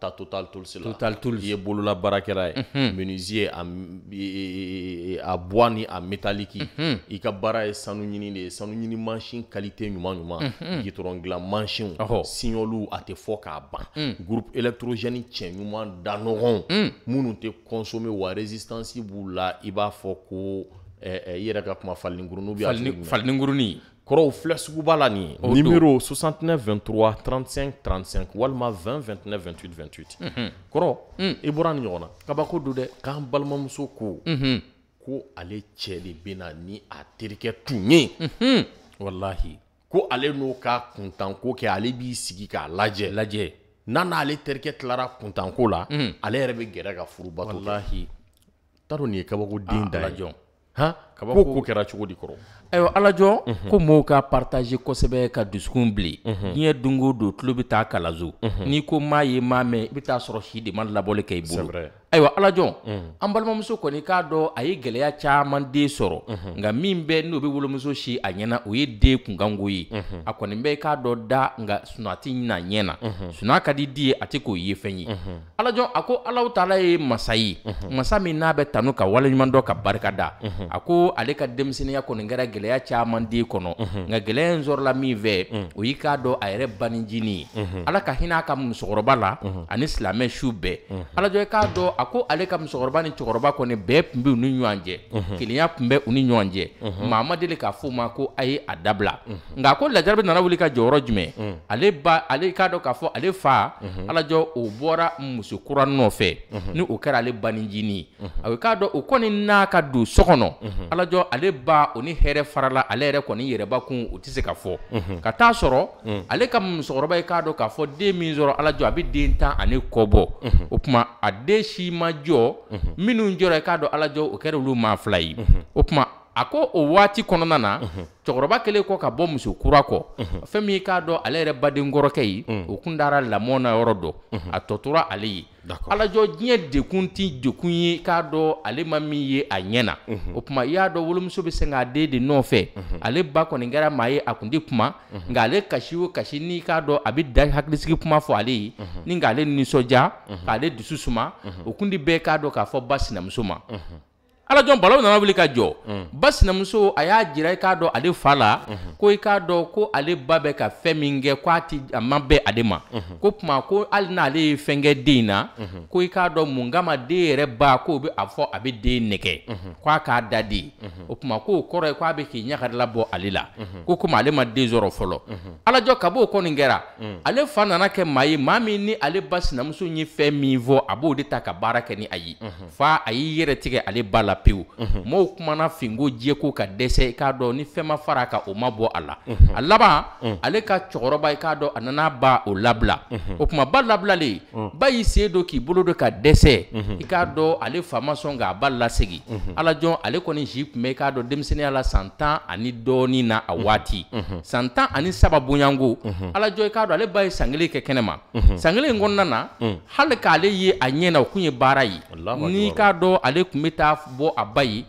ta total tools la total tools i ye bolola baarakɛla ye menuisier a e, e, e, a bois ni a métallique i ka baara ye sanu ɲini de ye sanu ɲini mansin qualité ɲuman ɲuman gitɔrɔn dilan mansinw signaliw a tɛ fɔ k'a ban groupe électrogène cɛ ɲuman da ɲɔgɔnw minnu tɛ consommer wa résistance b'u la i b'a fɔ ko i yɛrɛ ka kuma falenikurunin falenikurunin Kɔrɔw filɛ suguba la nin ye numéro 69 23 35 35 walima 20 29 28 28 unhun kɔrɔ unh mm. i bɔra nin ɲɔgɔn na kabako don dɛ k'an balimamuso ko ko ale cɛ de bɛna ni a terikɛ tun ye unhun walahi ko ale n'o ka kuntanko kɛ ale b'i sigi k'a lajɛ lajɛ n'a n'ale terikɛ tilara kuntanko la mm. ale yɛrɛ bɛ gɛrɛ ka furubato kɛ walahi t'a dɔn nin ye kabakoden ah, dan ye han kabako ko kɛra cogo di kɔrɔ ayiwa alajɔ mhm. ko mɔɔw ka partaze kosɛbɛ ka dusukun bile mhm. diɲɛ don o don tulo bɛ taa kalanso mhm. n'i ko maa ye maa mɛn i bɛ taa sɔrɔ si de ma labɔli kɛ i bolo ayiwa alajɔ an balimamuso kɔni k'a dɔn a ye gɛlɛya caman den sɔrɔ nka min bɛ n'o bɛ wolomuso si a ɲɛna o ye den kunkanko ye a kɔni bɛ k'a dɔn da nka sinɔ a tɛ ɲin'a ɲɛ na sinɔ ka di di ye a tɛ k'o ye fɛn ye alajɔ a ko alaw taala ye masa ye masa min n'a bɛ tanu ka waleɲuman dɔ ka barika da a ko ale ka denmisɛnninya kɔni kɛra gɛlɛya gɛlɛya caman den kɔnɔ nka gɛlɛya in sɔrɔla min fɛ mm. o y'i k'a dɔn a yɛrɛ banicinin ye ala ka hinɛ a ka musokɔrɔba la ani silamɛ su bɛɛ alajɔ i k'a dɔn a ko ale ka musokɔrɔba ni cɛkɔrɔba kɔni bɛɛ tun bɛ u ni ɲɔgɔn cɛ kelenya tun bɛ u ni ɲɔgɔn cɛ maa ma deli k'a fɔ o ma ko a ye a dabila nka a ko lajarabi nana wuli ka jɔyɔrɔ jumɛn mm. ale ba ale k'a dɔn k'a fɔ ale fa alajɔ o bɔra musokura nɔfɛ ni o kɛra ale banicinin ye a k'a dɔn o kɔni n'a ka don so kɔnɔ alajɔ ale ba o ni hɛrɛ farala ale yɛrɛ kɔni yɛrɛba kun o tɛ se ka fɔ ka taa sɔrɔ mm. ale ka musokɔrɔba ye k'a dɔn k'a fɔ den min sɔrɔ ala jɔ a bɛ den tan ani kɔ bɔ o tuma a den si ma jɔ minnu jɔra i k'a dɔn ala jɔ o kɛra olu maa fila ye o tuma a ko o waati kɔnɔna na cɛkɔrɔba kele kɔ ka bɔ muso kura kɔ fɛn min k'a dɔ ale yɛrɛ baden kɔrɔkɛ ye o kun dara lamɔ na yɔrɔ dɔ a tɔ tora ale ye alajɔ diɲɛ dekun ti dekun ye k'a dɔ ale ma min ye a ɲɛ na o tuma i y'a dɔ wolomuso bɛ se k'a den de nɔfɛ ale ba kɔni kɛra maa ye a kun tɛ kuma nka ale kasi o kasi n'i k'a dɔ a bɛ da hakilisigi kuma fɔ ale ye ni k'ale nisɔndiya k'ale dusu suma o kun de bɛɛ k'a dɔ k'a fɔ ba sinamuso ma ala jɔn balawu nana wuli ka jɔ mm. ba sinamuso a y'a jira i k'a dɔ ale fa la mm -hmm. ko i k'a dɔ ko ale ba bɛ ka fɛn min kɛ ko a ti a ma bɛn ale ma mm -hmm. ko tuma ko hali n'ale ye fɛn kɛ den -hmm. ko i k'a dɔn mun kama den yɛrɛ ba k'o bɛ a fɔ a bɛ den nɛgɛ mm-hmm. k'a k'a da de mm-hmm. o tuma k'o kɔrɔ ye k'a bɛ k'i ɲagarila bɔ ale la mm-hmm. ko komi ale ma den sɔrɔ fɔlɔ ala jɔ ka b'o kɔni kɛra mm. ale fa nana kɛ maa ye maa min ni ale ba sinamuso ye fɛn min fɔ a b'o de ta ka baara kɛ ni a ye f'a a y'i yɛrɛ tigɛ ale ba la pewu maaw mhm. kumana finko jɛko ka dɛsɛ i k'a dɔn ni fɛn ma fara a o ma bɔ a la mhm. a laban mhm. ale ka cɛkɔrɔba i k'a dɔn a nana ba o labila o tuma ba labilalen ba y'i sen don k'i bolo don ka dɛsɛ i k'a dɔn ale fa ma sɔn k'a ba lasegin ala ale kɔni si tun bɛ i k'a dɔn denmisɛnninya la san tan ani dɔɔnin na a waati san tan ani saba bonyanko ala i k'a dɔn ale ba ye san kelen kɛ kɛnɛma san kelen kɔnɔna na hali k'ale ye a ɲɛ na o tun ye baara ye n'i k'a dɔn ale tun bɛ taa bɔ bɔ a ba ye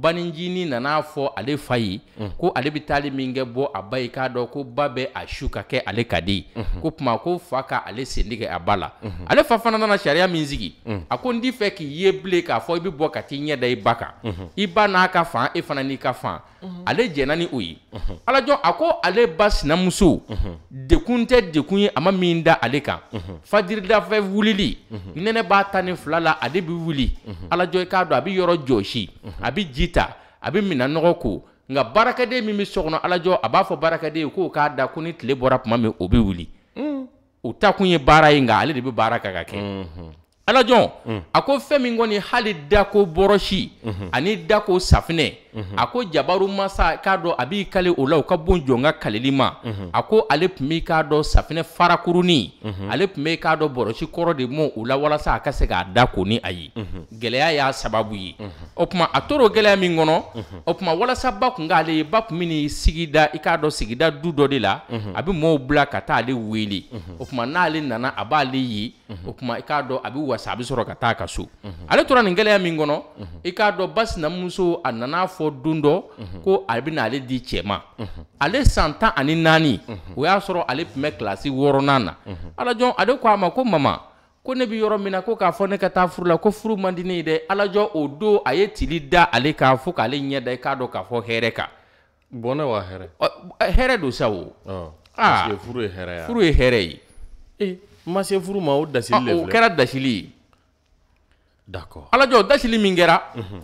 banincinin nan'a fɔ ale fa ye ko ale bɛ taali min kɛ bɔ a ba ye k'a dɔn ko ba bɛ a su ka kɛ ale ka di ko tuma ko fa ka ale sen tigɛ a ba la ale fa fana nana sariya min sigi a ko n t'i fɛ k'i ye bilen k'a fɔ i bɛ bɔ ka t'i ɲɛ da i ba kan i ba n'a ka fan e fana n'i ka fan ale jɛnna ni o ye alajɔ a ko ale ba sinamuso dekun tɛ dekun ye a ma min da ale kan fajiridafɛ wulili nɛnɛ b'a ta ni fila la ale bɛ wuli alajɔ i k'a dɔn a bɛ yɔrɔ jɔ t'o a bɛ ji ta a bɛ mina nɔgɔ ko nka baarakɛden min bɛ so kɔnɔ alajɔ a b'a fɔ baarakɛden ye k'o k'a da mm. mm-hmm. mm. ko ni tile bɔra tuma min o bɛ wuli o ta kun ye baara ye nka ale de bɛ baara kɛ ka kɛ alajɔ a ko fɛn min kɔni hali dako bɔrɔsi mm-hmm. ani dako safinɛ a ko jabaru masa k'a dɔn a b'i kale o la o ka bon jɔn ka kaleli ma a ko ale tun b'i k'a dɔn safinɛ farakurunin ale tun b'i k'a dɔn bɔrɔsi kɔrɔ de mɔ o la walasa a ka se k'a da ko ni a ye gɛlɛya y'a sababu ye o tuma a tor'o gɛlɛya min kɔnɔ o tuma walasa ba tun k'ale ye ba tun bɛ sigida i k'a dɔn sigida du dɔ de la a bɛ mɔɔw bila ka taa ale wele o tuma n'ale nana a b'ale ye o tuma i k'a dɔn a bɛ wasa a bɛ sɔrɔ ka taa ka so ale tora nin gɛlɛya min kɔnɔ i k'a dɔn ba sinamuso a nana fɔ fɔ don dɔ ko ale bɛna ale di cɛ ma ale san tan ani naani mhm. o y'a sɔrɔ ale tun bɛ kilasi wɔɔrɔnan na mhm. alajɔ ale ko a ma ko mama ko ne bɛ yɔrɔ min na ko k'a fɔ ne ka taa furu la ko furu man di ne ye dɛ alajɔ o don a ye tili da ale kan fo k'ale ɲɛ da k'a dɔn k'a fɔ hɛrɛ kan. bɔnɛ wa hɛrɛ. hɛrɛ don sa o. aa furu ye hɛrɛ ye. furu ye hɛrɛ ye. ee eh, ma se furu ma o dasili le filɛ. o kɛra dasili ye. alajɔ dasili min kɛra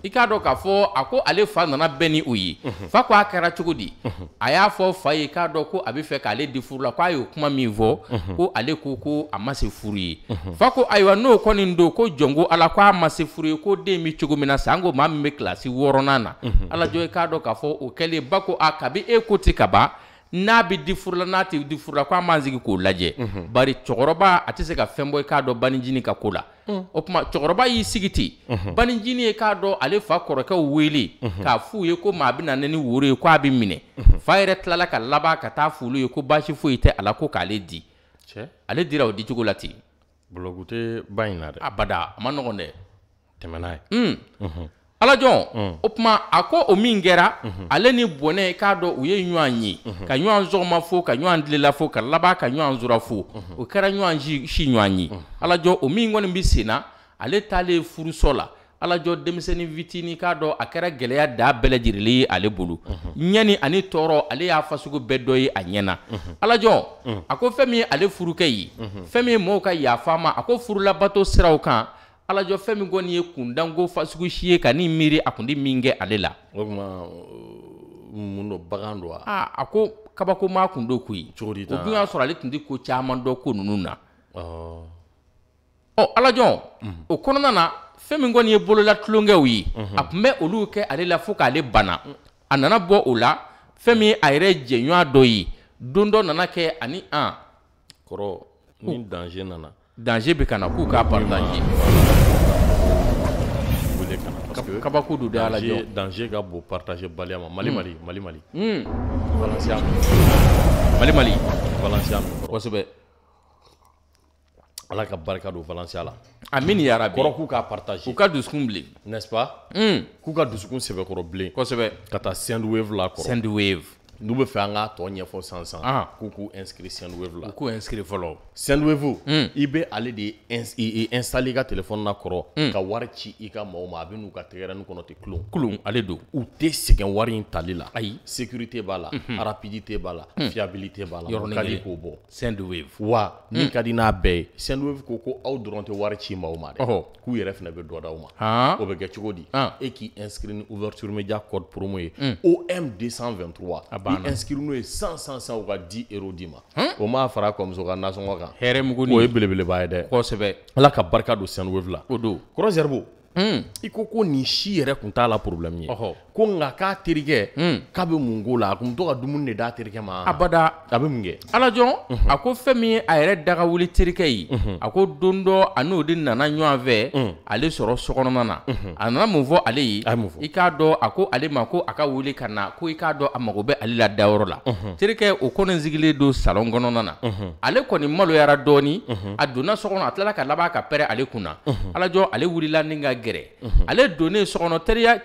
i k'a dɔn k'a fɔ a ko ale fa nana bɛɛ ni u ye mhm. fa ko a kɛra cogo di mhm. a y'a fɔ fa ye k'a dɔn ko a bɛ fɛ k'ale di furu la k'a y'o kuma min fɔ mhm. ko ale ko ko a ma se furu ye fa ko ayiwa n'o kɔni don ko jɔn ko ala k'a ma se furu ye ko den bɛ cogo min na san ko maa min bɛ kilasi wɔɔrɔnan na alajɔ i k'a dɔn k'a fɔ o kɛlen ba ko a kabi e ko ten ka ban n'a bi di furula n'a tɛ di furula ko an b'an sigi k'o lajɛ bari cɛkɔrɔba a tɛ se ka fɛn bɔ i k'a dɔn baninjini ka ko la mm. o tuma cɛkɔrɔba y'i sigi ten baninjini ye k'a dɔn ale fa kɔrɔkɛw wele k'a f'u ye ko maa na ne ni woro ye k'a bɛ minɛ fa yɛrɛ tilala ka laban ka taa f'olu ye ko baasi foyi tɛ a la ko k'ale di ale dira o dicogo la ten bolokute ba in na dɛ abada a ma nɔgɔn dɛ tɛmɛ n'a ye mm alajɔn mm. o tuma a ko o min kɛra mm-hmm. ale ni bɔnɛ mm-hmm. k'a dɔn u ye ɲɔgɔn ye ka ɲɔgɔn sɔgɔma fo ka ɲɔgɔn tilela fo ka laban ka ɲɔgɔn zura fo o kɛra ɲɔgɔn si ɲɔgɔn ye alajɔn o min kɔni bɛ sen ale taalen furuso la alajɔ denmisɛnnin fitinin k'a dɔn a kɛra gɛlɛya da bɛɛ lajɛlenlen ye ale bolo ɲɛni mm-hmm. ani tɔɔrɔ ale y'a fasugu bɛɛ dɔ ye a ɲɛna alajɔ mm. a ko fɛn min ye ale furukɛ ye fɛn min ye mɔgɔw ka yafa ma a ko furulabato siraw kan alajɔ fɛn min kɔni ye kundanko fasugu si ye ka n'i miiri a kundi min kɛ ale la. mun bagan wa. a ko kabako maa kun do koyi. cogo di tan o dun y'a sɔrɔ ale tun tɛ ko caman dɔn ko ninnu na. ɔ alajɔ mhm. o kɔnɔna na fɛn min kɔni ye bolola tulonkɛw ye mhm. a tun bɛ olu kɛ ale la fo k'ale bana a nana bɔ o la fɛn min ye a yɛrɛ jɛɲɔgɔn dɔ ye don dɔ nana kɛ ani an. kɔrɔ ni danger nana. danger bɛ ka partagé. Parce k'a partage da la danger ka partager partage baliya hmm. mali mali mali mali hmm. valencia mali mali valencia ala ka la ya rabbi k'a partager ka n'est ce pas k'u ka ko send wave la send wave nous bɛ fɛ an ka tɔ ɲɛfɔ sansan k'u k'u inscrit Sendwave la u k'u inscrit vous Sendwave i bɛ aller de installer i le téléphone na kɔrɔ ka wari ci i ka mɔgɔw ma a n'u ka tɛgɛrɛni kɔnɔ ten kulun Clon, ale don u tɛ sɛgɛn wari in tali la sécurité b'a rapidité bala, fiabilité bala. la yɔrɔnin kelen ka vous wa ni ka di n'a bɛɛ ye Sendwave au ko aw dɔrɔn tɛ wari ci maaw ma dɛ ɔhɔ k'u yɛrɛ fana bɛ dɔ d'aw ma o bɛ e k'i inscrit ouverture média code promo ye OM 223 a inscrit n'o 100 100 10 euros d'i ma far'a Hmm. i ko ko nin si yɛrɛ kun t'a la problème ye ko nka k'a terikɛ hmm. k'a bɛ mun k'o la a kun bɛ to ka dumuni de d'a terikɛ ma abada a bɛ mun kɛ ala jɔn a ko fɛn min ye a yɛrɛ daga wuli terikɛ ye a ko don dɔ a n'o de nana ɲɔgɔn fɛ hmm. ale sɔrɔ sokɔnɔna na a nana mun fɔ ale ye i k'a dɔn a ko ale ma ko a ka wuli ka na ko i k'a dɔn a mago bɛ ale la dayɔrɔ la terikɛ o kɔni sigilen don salon kɔnɔna na ale kɔni maloyara dɔɔni a donna so a tilala ka laban ka pɛrɛ ale kunna ala jɔ ale wulila ni ka gɛrɛ mhm. ale donnen so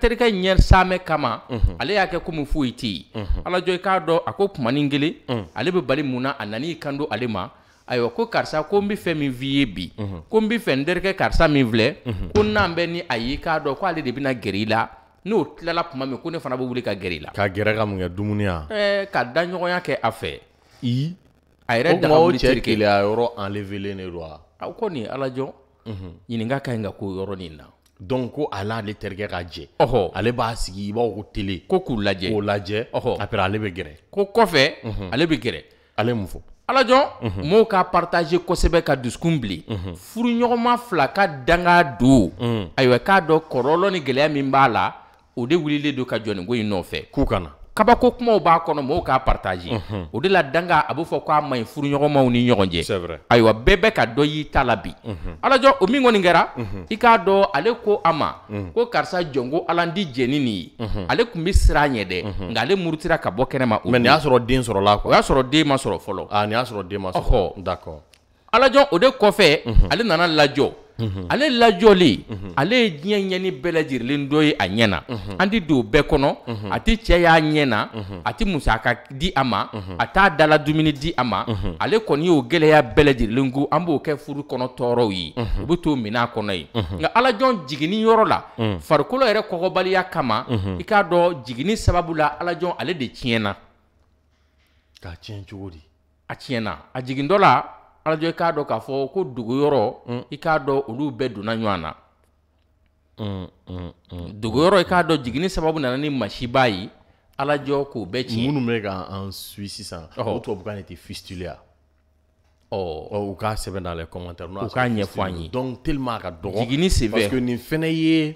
terikɛ ɲɛ samɛ kama mhm. ale y'a kɛ komi foyi tɛ yen mhm. alajɔ i k'a dɔ a ko kumanin kelen ale be bali mun na a nan'i kando ale ma ayiwa ko karisa ko n be fɛ min f'i ye bi ko n bɛ fɛ n terikɛ karisa min filɛ ko n'an bɛ ni a ye k'a dɔ ko ale de bɛna gɛrɛ i la n'o tilala tuma min ko ne fana bɛ wuli ka gɛrɛ i la. ka gɛrɛ ka mun kɛ dumuni ya. ɛɛ ka da ɲɔgɔnya kɛ a fɛ. a yɛrɛ daga terikɛ. ko nin alajɔ. ɲininka ka ɲi ka k'o yɔrɔnin na donc ko ala ale terikɛ ka jɛ ɔhɔ ale b'a sigi i b'a ko tele ko k'u lajɛ k'o lajɛ ɔhɔ après ale bɛ gɛrɛ ko kɔfɛ ale bɛ gɛrɛ ale mun fɔ alajɔn mɔɔw ka partage kosɛbɛ ka dusukun bile furuɲɔgɔnma fila ka danga don ayiwa k'a dɔn kɔrɔlɔ ni gɛlɛya min b'a la o de wulilen don ka jɔniko in nɔfɛ k'u kana kabako kumaw b'a kɔnɔ mɔgɔw k'a partage mm -hmm. o de la danga a bo fɔ ko a furu ɲi furuɲɔgɔnmaw ni ɲɔgɔn cɛ ayiwa bɛɛ bɛ ka dɔ y'i ta la bi mm -hmm. alajɔ o min kɔni kɛra mm -hmm. i k'a dɔ ale ko a ma ko karisa jɔn ko ala n di jɛni nin ye ale kun be sira ɲɛ dɛ nka ale murutira ka bɔ kɛnɛma o nin y'a sɔrɔ den la o y'a sɔrɔ den ma sɔrɔ fɔlɔ ah, ni y'a sɔrɔ den ma sɔrɔ d'accord alajɔ o de kɔfɛ ale nana lajɔ Mm-hmm. ale lajɔlen mm-hmm. ale ye diɲɛ ɲɛni bɛɛ lajɛlen dɔ ye a ɲɛ na mm-hmm. an tɛ don bɛɛ kɔnɔ a tɛ cɛ y'a ɲɛ na a tɛ musaka di a ma a t'a dala dumuni di a ma ale kɔni y'o gɛlɛya bɛɛ lajɛlen ko an b'o kɛ furu kɔnɔ tɔɔrɔw ye u bɛ t'o minɛ a kɔnɔ yen nka alajɔn jiginni yɔrɔ la mm. farikolo yɛrɛ kɔgɔbaliya kama i k'a dɔn jiginni sababu la alajɔn ale de tiɲɛna. k'a tiɲɛ cogo di. a tiɲɛna a jigin dɔ la alajɔ i k'a dɔ k'a fɔ ko dogoyɔrɔ mm. i k'a dɔ olu bɛɛ donna ɲɔgɔn na mm, mm, dogoyɔrɔ i k'a dɔ jiginni sababu nana ni masiba ye alajɔ k'o bɛɛ tiɲɛ minnu bɛ ka an suwi sisan o tubabukan de tɛ fistule ɔ u k'a sɛbɛn n'a les commentaire u k'a ɲɛfɔ an ye donc tellement a ka dɔgɔ jiginni sen parce que nin fɛnɛ ye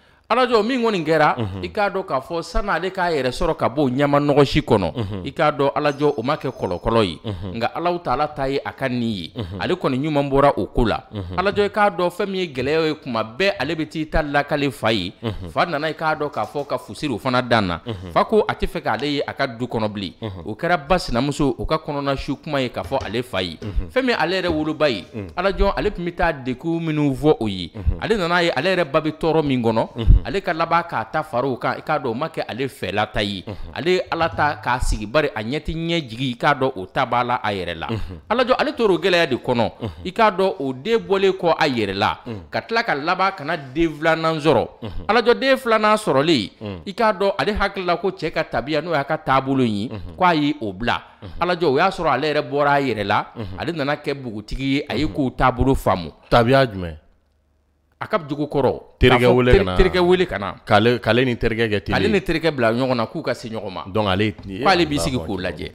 alajo min kɔni kɛra mm -hmm. i k'a dɔ k'a fɔ san'ale k'a yɛrɛ sɔrɔ ka b'o ɲɛma nɔgɔsi kɔnɔ mm -hmm. i k'a dɔn alajɔ o ma kɛ kɔlɔkɔlɔ ye mm -hmm. nka alaw ta ala ta ye a ka nin ye ale kɔni ɲuman bɔra o ko la alajɔ i k'a dɔ fɛn min ye gɛlɛya ye kuma bɛɛ ale bɛ t'i ta lakale fa ye fa nana i k'a dɔn k'a fɔ ka fusiri o fana dan na fa ko a tɛ fɛ k'ale ye a ka du kɔnɔ bilen o kɛra ba sinamuso o ka kɔnɔna su kuma ye k'a fɔ ale fa ye fɛn min ale yɛrɛ woloba ye alajɔ ale tun bɛ taa deku minnu fɔ o ye ale nana ye ale yɛrɛ ba bɛ tɔɔrɔ min kɔnɔ ale ka laban k'a ta far'o kan i k'a dɔn o ma kɛ ale fɛlata ye ale ye ala ta k'a sigi bari a ɲɛ ti ɲɛ jigi i k'a dɔn o ta b'a la a yɛrɛ la alajɔ ale tor'o gɛlɛya de kɔnɔ i k'a dɔn o den bɔlen kɔ a yɛrɛ la ka tila ka laban kana den filanan sɔrɔ alajɔ den filanan sɔrɔlen i k'a dɔn ale hakilila ko cɛ ka tabiya n'o y'a ka taabolo ye k'a ye o bila alajɔ o y'a sɔrɔ ale yɛrɛ bɔra a yɛrɛ la ale nana kɛ bugutigi ye a ye k'o taabolo faamu tabiya jumɛn a ka jogo kɔrɔ terikɛ wele ka na k'ale ni terikɛ kɛ ale ni terikɛ bila ɲɔgɔn na k'u ka se ɲɔgɔn ma ale k'ale b'i sigi k'o lajɛ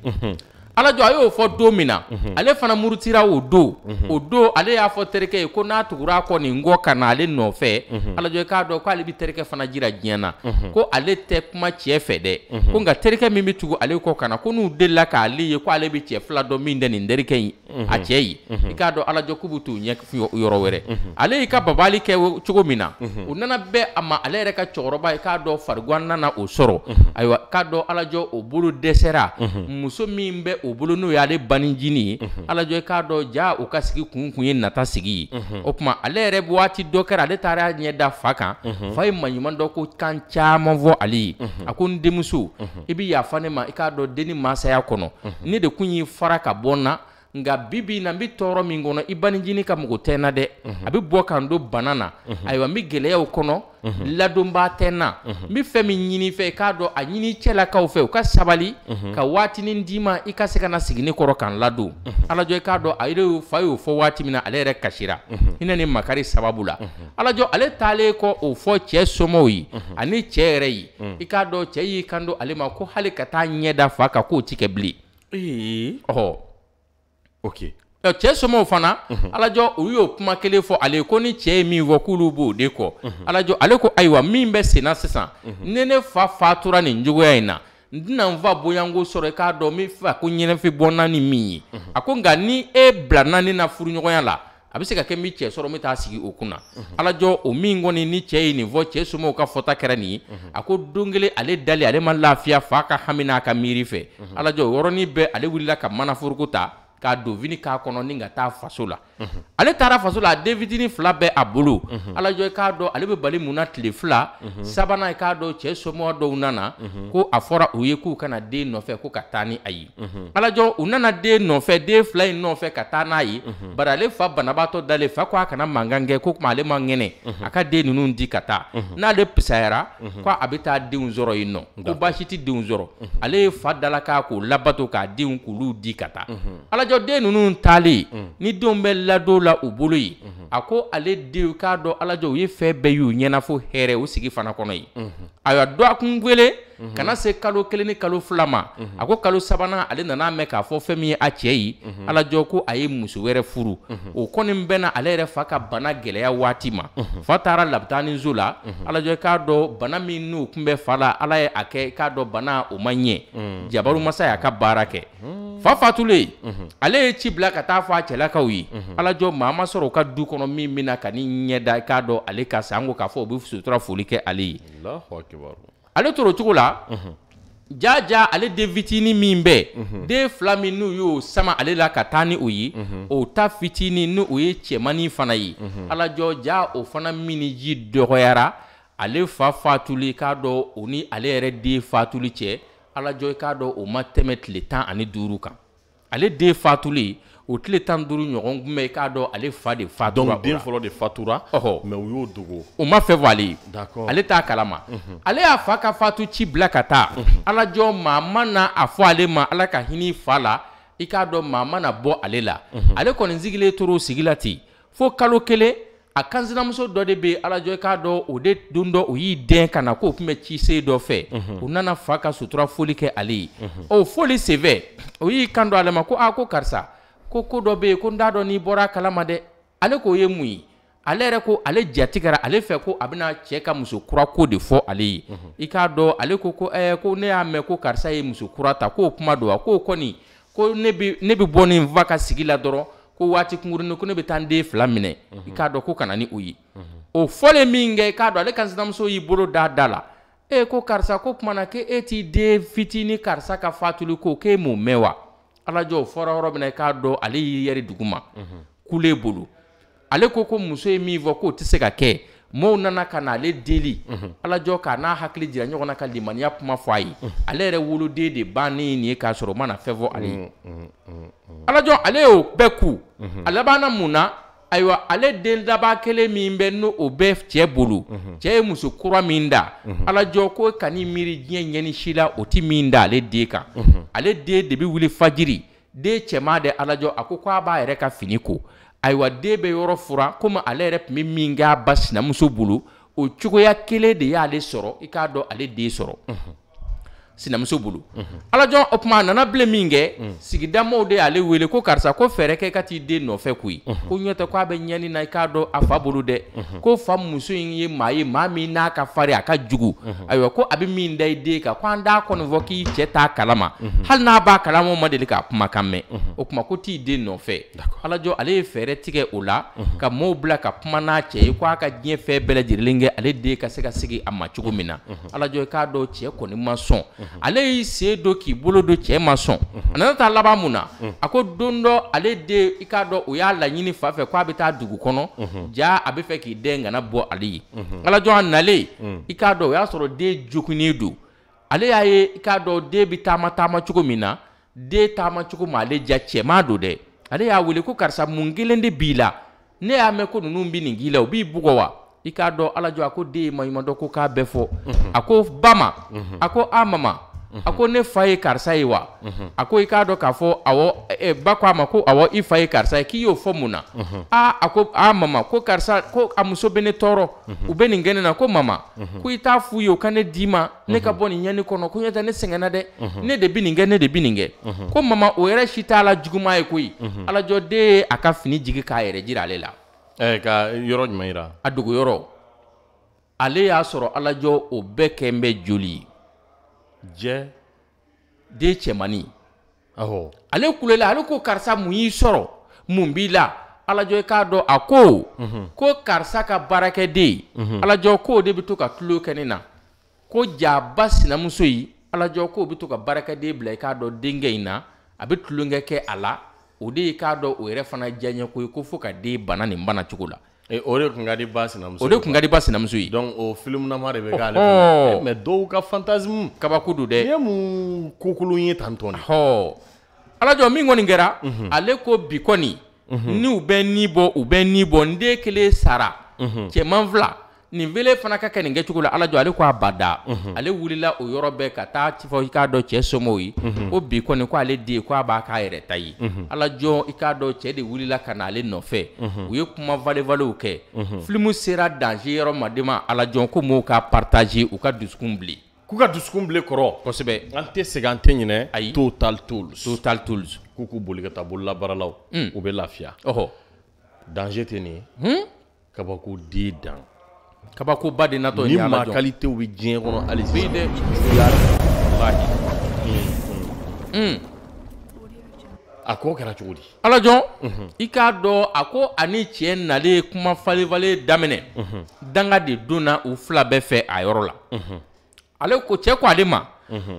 ala a y'o fɔ don min na mhm. ale fana murutira o do mhm. o do ale y'a fɔ terikɛ ye ko n'a tugura kɔ nin kɔ ka na ale nɔfɛ mhm. ala i k'a dɔn k'ale bi terikɛ fana jira diɲɛ na ko ale tɛ kuma cɛ fɛ dɛ ko nka terikɛ min bɛ tugu ale kɔ ka na ko n'u delila k'ale ye ko ale bi cɛ fila dɔ min tɛ nin terikɛ in a cɛ ye i k'a dɔn ala k'u bɛ t'u ɲɛ yɔrɔ wɛrɛ ale y'i ka babali kɛ cogo min na o nana bɛn a ma ale yɛrɛ ka cɛkɔrɔba ye k'a dɔn farigan nana o sɔrɔ ayiwa k'a dɔn ala o bolo dɛsɛra muso min bɛ o bolo n'o y'ale banicinin ye ala jɔ i k'a dɔ ja o ka sigi kun kun ye nata sigi ye o kuma ale yɛrɛ waati dɔ kɛra ale taara ɲɛ da fa kan fa ye maɲuman dɔ ko kan caaman fɔ ale ye a ko n denmuso i bɛ yafa ne ma i k'a dɔ denni masaya kɔnɔ ne de kun y'i fara ka bɔ n na nka bibi na n bɛ tɔɔrɔ min kɔnɔ i banijini ka mɔgɔ mhm. tɛ na dɛ mhm. a bɛ bɔ kan n don bana na ayiwa n mi gɛlɛyaw kɔnɔ ladonbaa tɛ na n bɛ fɛn min ɲini fɛ i k'a dɔn a ɲini cɛlakaw fɛ u ka sabali ka waatinin d'i ma i ka se ka na sigi ne kɔrɔ ka ladon alajɔ i k'a dɔn a yɛrɛ fa y'o fɔ waati min na ale yɛrɛ kasira hinɛ mhm. ni makari sababu la alajɔ ale taalen kɔ o fɔ cɛ somɔgɔw ye ani cɛ yɛrɛ ye i k'a dɔn cɛ y'i kando ale ma ko hali ka taa ɲɛda fa kan k'o ti kɛ bilen ɔhɔ ok cɛ somɔgɔw fana alajɔ u y'o kuma kelen fɔ ale ko ni cɛ ye min fɔ k'olu b'o de kɔ alajɔ ale ko ayiwa min bɛ senna sisan ni ne fa fatura nin cogoya in na n tɛna n fa boyango sɔrɔ i k'a dɔn n bɛ ko ɲɛnɛfɛ bɔ naani min ye a ko nka ni e bila naani na furuɲɔgɔnya la a bɛ se ka kɛ n cɛ sɔrɔ n bɛ sigi o kunna alajɔ o min kɔni ni cɛ ye nin fɔ cɛ somɔgɔw ka fɔta kɛra nin ye a ko don kelen ale dalen ale ma lafiya fa ka hami n'a ka miiri fɛ alajɔ o yɔrɔnin bɛɛ ale wulila ka manaforoko ta ka don vini k'a kɔnɔ ni ka taa faso la ale taara faso la a den fitinin fila bɛɛ a bolo alajɔ i k'a dɔn ale bɛ bali mun na tile fila sabanan i k'a dɔn cɛ somɔgɔ dɔw nana ko a fɔra u ye k'u kana den nɔfɛ ko ka taa ni a ye alajɔ u nana den nɔfɛ den fila in nɔfɛ ka taa n'a ye bari ale fa banabaatɔ dalen fa ko a kana mankan kɛ ko kuma ale ma ŋɛnɛ a ka den ninnu di ka taa n'ale pisayara ko a bɛ taa denw sɔrɔ yen nɔ ko baasi tɛ denw sɔrɔ ale ye fa dala k'a k'o labato k'a denw k'olu di ka taa alajoden ninnu talen mm. ni denw bɛ ladon la u bolo yen mm-hmm. a ko ale denw k'a dɔn alajɔ u ye fɛn bɛɛ y'u ɲɛna fo hɛrɛ o sigi fana kɔnɔ yen mm-hmm. a y'a a kun wele Mhm. kana se kalo kelen ni kalo fila ma mhm. a ko kalo sabanan ale nana mɛn k'a fɔ fɛn min ye a cɛ ye mhm. alajɔ ko a ye muso wɛrɛ furu mm -hmm. o kɔni bɛnna ale yɛrɛ fa ka bana gɛlɛya waati ma fa taara labitani la mm -hmm. alajɔ k'a dɔn bana min n'o kun bɛ fa la ala ye a kɛ k'a dɔn bana o ma ɲɛ mm y'a ka baara kɛ fa fatulen ale ye ci bila ka taa fɔ a cɛlakaw ye alajɔ maa ma sɔrɔ u ka du kɔnɔ min bɛna ka ni ɲɛda k'a dɔn ale ka sa an ko k'a fɔ u bɛ sutura foli kɛ ale ye. ale tora o cogo la jaja ale den fitinin min bɛ den fila min n'u y'o sama ale la ka taa ni o ye o ta fitinin ni o ye cɛmanin fana ye alajɔ ja o fana min ni ji dɔgɔyara ale fa fatuli k'a dɔn o ni ale yɛrɛ den fatuli cɛ alajɔ k'a dɔn o ma tɛmɛ tile tan ani duuru kan ale den fatuli o tile tan duuru ɲɔgɔn kun i k'a dɔn ale fa de fatura donc den fɔlɔ de fatura ɔhɔ mɛ u y'o dogo o ma fɛn fɔ ale ye d'accord ale t'a kalama ale y'a fa ka fatu ci bila ka taa alajɔ maa ma na a fɔ ale ma ala ka hinɛ fa la i k'a dɔn maa ma na bɔ ale la ale kɔni sigilen tor'o sigi la ten fo kalo kelen a kansinamuso dɔ de bɛ alajɔ i k'a dɔn o de don dɔ o y'i dɛn ka na k'o tun bɛ ci se dɔ fɛ u nana fa ka sutura foli kɛ ale ye o foli senfɛ o y'i kan ale ma ko aa ko karisa ko ko dɔ be ye ko n t'a dɔ n'i bɔra kalama dɛ ale k'o ye mun ye ale yɛrɛ ko ale jatigɛra ale fɛ ko a bena cɛɛ ka musokura ko de fɔ ale ye i k'a dɔ ale ko ko ɛɛ ko ne y'a mɛn ko karisa ye musokura ta k'o kuma do wa k'o kɔni ko ne be ne be bɔ ni va ka sigi la dɔrɔn ko waati kungurini ko ne be taa n den fila minɛ i k'a dɔ ko kana ni o ye o fɔle min kɛ i k'a dɔ ale kansinamuso y'i bolo da da la e ko karisa ko kumana ke e t'i den fitini karisa ka fatuli ko k'e m'o mɛn wa alajɔ fɔra yɔrɔ min na i k'a dɔn ale y'i yɛrɛ dugu ma kule bolo ale ko ko muso ye min fɔ k'o tɛ se ka kɛ mɔɔw nana ka na ale deli alajɔ k'a n'a hakili jira ɲɔgɔn na ka limaniya kuma fɔ a ye ale yɛrɛ woloden de bannen ye nin ye k'a sɔrɔ o ma na fɛn fɔ ale ye mm, mm, mm, alajɔ ale y'o bɛɛ ku mm-hmm. a laban mun na ayiwa ale den laban kelen min bɛ n'o o bɛ cɛ bolo cɛ ye muso kura min da alajɔ ko e kan'i miiri diɲɛ ɲɛni si la o ti min da ale den kan ale den de bi wuli fajiri den cɛman de alajɔ a ko k'a b'a yɛrɛ ka fini ko ayiwa den bɛ yɔrɔ furan komi ale yɛrɛ tun bɛ min k'a ba sinamuso bolo o cogoya kelen de y'ale sɔrɔ i k'a dɔn ale den sɔrɔ sinamuso bolo alajɔn o tuma a nana bile min kɛ sigida mɔɔw de y'ale wele ko karisa ko fɛɛrɛ kɛ ka t'i den nɔfɛ koyi ko ɲɔ tɛ ko a bɛ ɲɛni na i k'a dɔn a fa bolo dɛ ko fa muso in ye maa ye maa min n'a ka farin a ka jugu ayiwa ko a bɛ min da i den kan ko an t'a kɔni fɔ k'i cɛ t'a kalama hali n'a b'a kalama o ma deli k'a kumakan mɛn o tuma ko t'i den nɔfɛ alajɔn ale ye fɛɛrɛ tigɛ o la ka mɔɔw bila ka kuma n'a cɛ ye ko a ka diɲɛ fɛn bɛɛ lajɛlen kɛ ale den ka se ka sigi a ma cogo min na alajɔn i k'a dɔn cɛ kɔni ma sɔn ale y'i sen don k'i bolo don cɛ ma sɔn a nana taa laban mun na a ko don dɔ ale den i k'a dɔn o y'a laɲini fa fɛ k'a bɛ taa dugu kɔnɔ ja a bɛ fɛ k'i den kana bɔ ale ye alajɔ a nalen i k'a dɔn o y'a sɔrɔ den joginnen don ale y'a ye i k'a dɔn den bɛ taama taama cogo min na den taama cogo ma ale ja cɛman don dɛ ale y'a wele ko karisa mun kelen de b'i la ne y'a mɛn ko ninnu bɛ nin k'i la o b'i bugɔ wa i k'a dɔ ala jɔ a ko den ye maɲuman dɔ ko k'a bɛɛ fɔ a ko ba ma mhm. a ko a mama mhm. a ko ne fa ye karisa ye wa a ko i k'a dɔ k'a fɔ awɔ e, ba ko a ma ko awɔ i fa ye karisa ye k'i y'o fɔ mun na mhm. a a ko a mama ko karisa ko a muso bɛ ne tɔɔrɔ u bɛ nin kɛ na ko mama ko i t'a f'u ye o ka ne d'i ma ne ka bɔ nin ɲani kɔnɔ ko ɲɛtɛ ne sɛgɛnna dɛ ne de bi nin kɛ ne de bi nin kɛ ko mama o yɛrɛ si t'a la juguman ye koyi alajɔden ye a ka fini jigi k'a yɛrɛ jira ale la ka yɔrɔ jumɛn yira a dogo ale y'a sɔrɔ alajɔ o bɛɛ kɛn bɛ joli ye jɛ den cɛmani awɔ ale kulela ale ko karisa mun y'i sɔrɔ mun b'i la alajɔ i k'a dɔn a ko ko karisa ka baarakɛden alajɔ k'o de bɛ to ka tulo kɛ ne na ko ja ba sinamuso yi alajɔ k'o bɛ to ka baarakɛden bila i k'a dɔn denkɛ in na a bɛ tulonkɛ kɛ a la o de ye k'a dɔ o yɛrɛ fana diyaɲɛko ye ko fɔ ka den bana nin bana cogo la eh, o de kun ka di ba sinamuso ka ye donc o filimnama de bɛ k'ale kɔnɔ eh, mais dɔw ka fantasme kabako don dɛ ye mun kokolon ye tan tɔn hɔ alajɔ min kɔni kɛra ale ko bi kɔni u bɛ ni bɔ u bɛ ni bɔ n den kelen sara cɛman fila nin vele fana ka kɛ nin kɛcogo la ala jɔ ale ko a bada ale wulila o yɔrɔ bɛɛ ka taa fɔ i k'a dɔn cɛ somɔgɔw ye ko bi kɔni ko ale den ko a b'a k'a yɛrɛ ta ye ala jɔ i k'a dɔn cɛ de wulila ka na nɔfɛ u ye kuma valevalew kɛ filimu sera danger yɔrɔ ma de ala jɔ ko mɔgɔw k'a partage u ka dusukun bile k'u ka dusukun bile kɔrɔ kosɛbɛ an tɛ segin an tɛ ɲinɛ ayi total tools total tools k'u k'u boli ka taa bololabaaralaw mm. u bɛ lafiya ɔhɔ danger tɛ nin ye hmm? kabako den dan Kabako kabakoba de natɔ ni ma kalitew bɛ diɲɛ kɔnɔ hali sisan bi dɛ walahi a ko kɛra cogo di ala jɔn mm-hmm. i k'a dɔn a ko ani cɛ nalen kuma falenfalen daminɛ mm-hmm. danga de donna u fila bɛɛ fɛ a yɔrɔ la mm-hmm. ale ko cɛ ko ale ma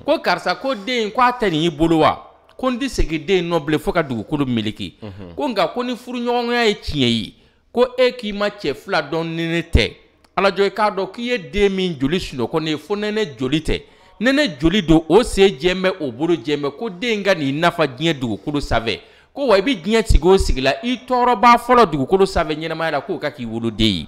ko karisa ko den ko a tɛ nin y'i bolo wa ko n tɛ segin den nɔ bilen fo ka dugukolo meleke ko nka ko ni furuɲɔgɔnya ye tiɲɛ ye ko e k'i ma cɛ fila dɔn ni ne tɛ alajɔ i e k'a dɔn k'i ye den min joli sunɔgɔ ne ye fo nɛnɛ joli tɛ nɛnɛ joli don o sen jɛn bɛ o bolo jɛn ko den ka n'i nafa diɲɛ dugukolo sanfɛ ko wa i bɛ diɲɛ sigi o sigi la i tɔɔrɔ fɔlɔ dugukolo sanfɛ ɲɛnamaya la k'o ka k'i woloden ye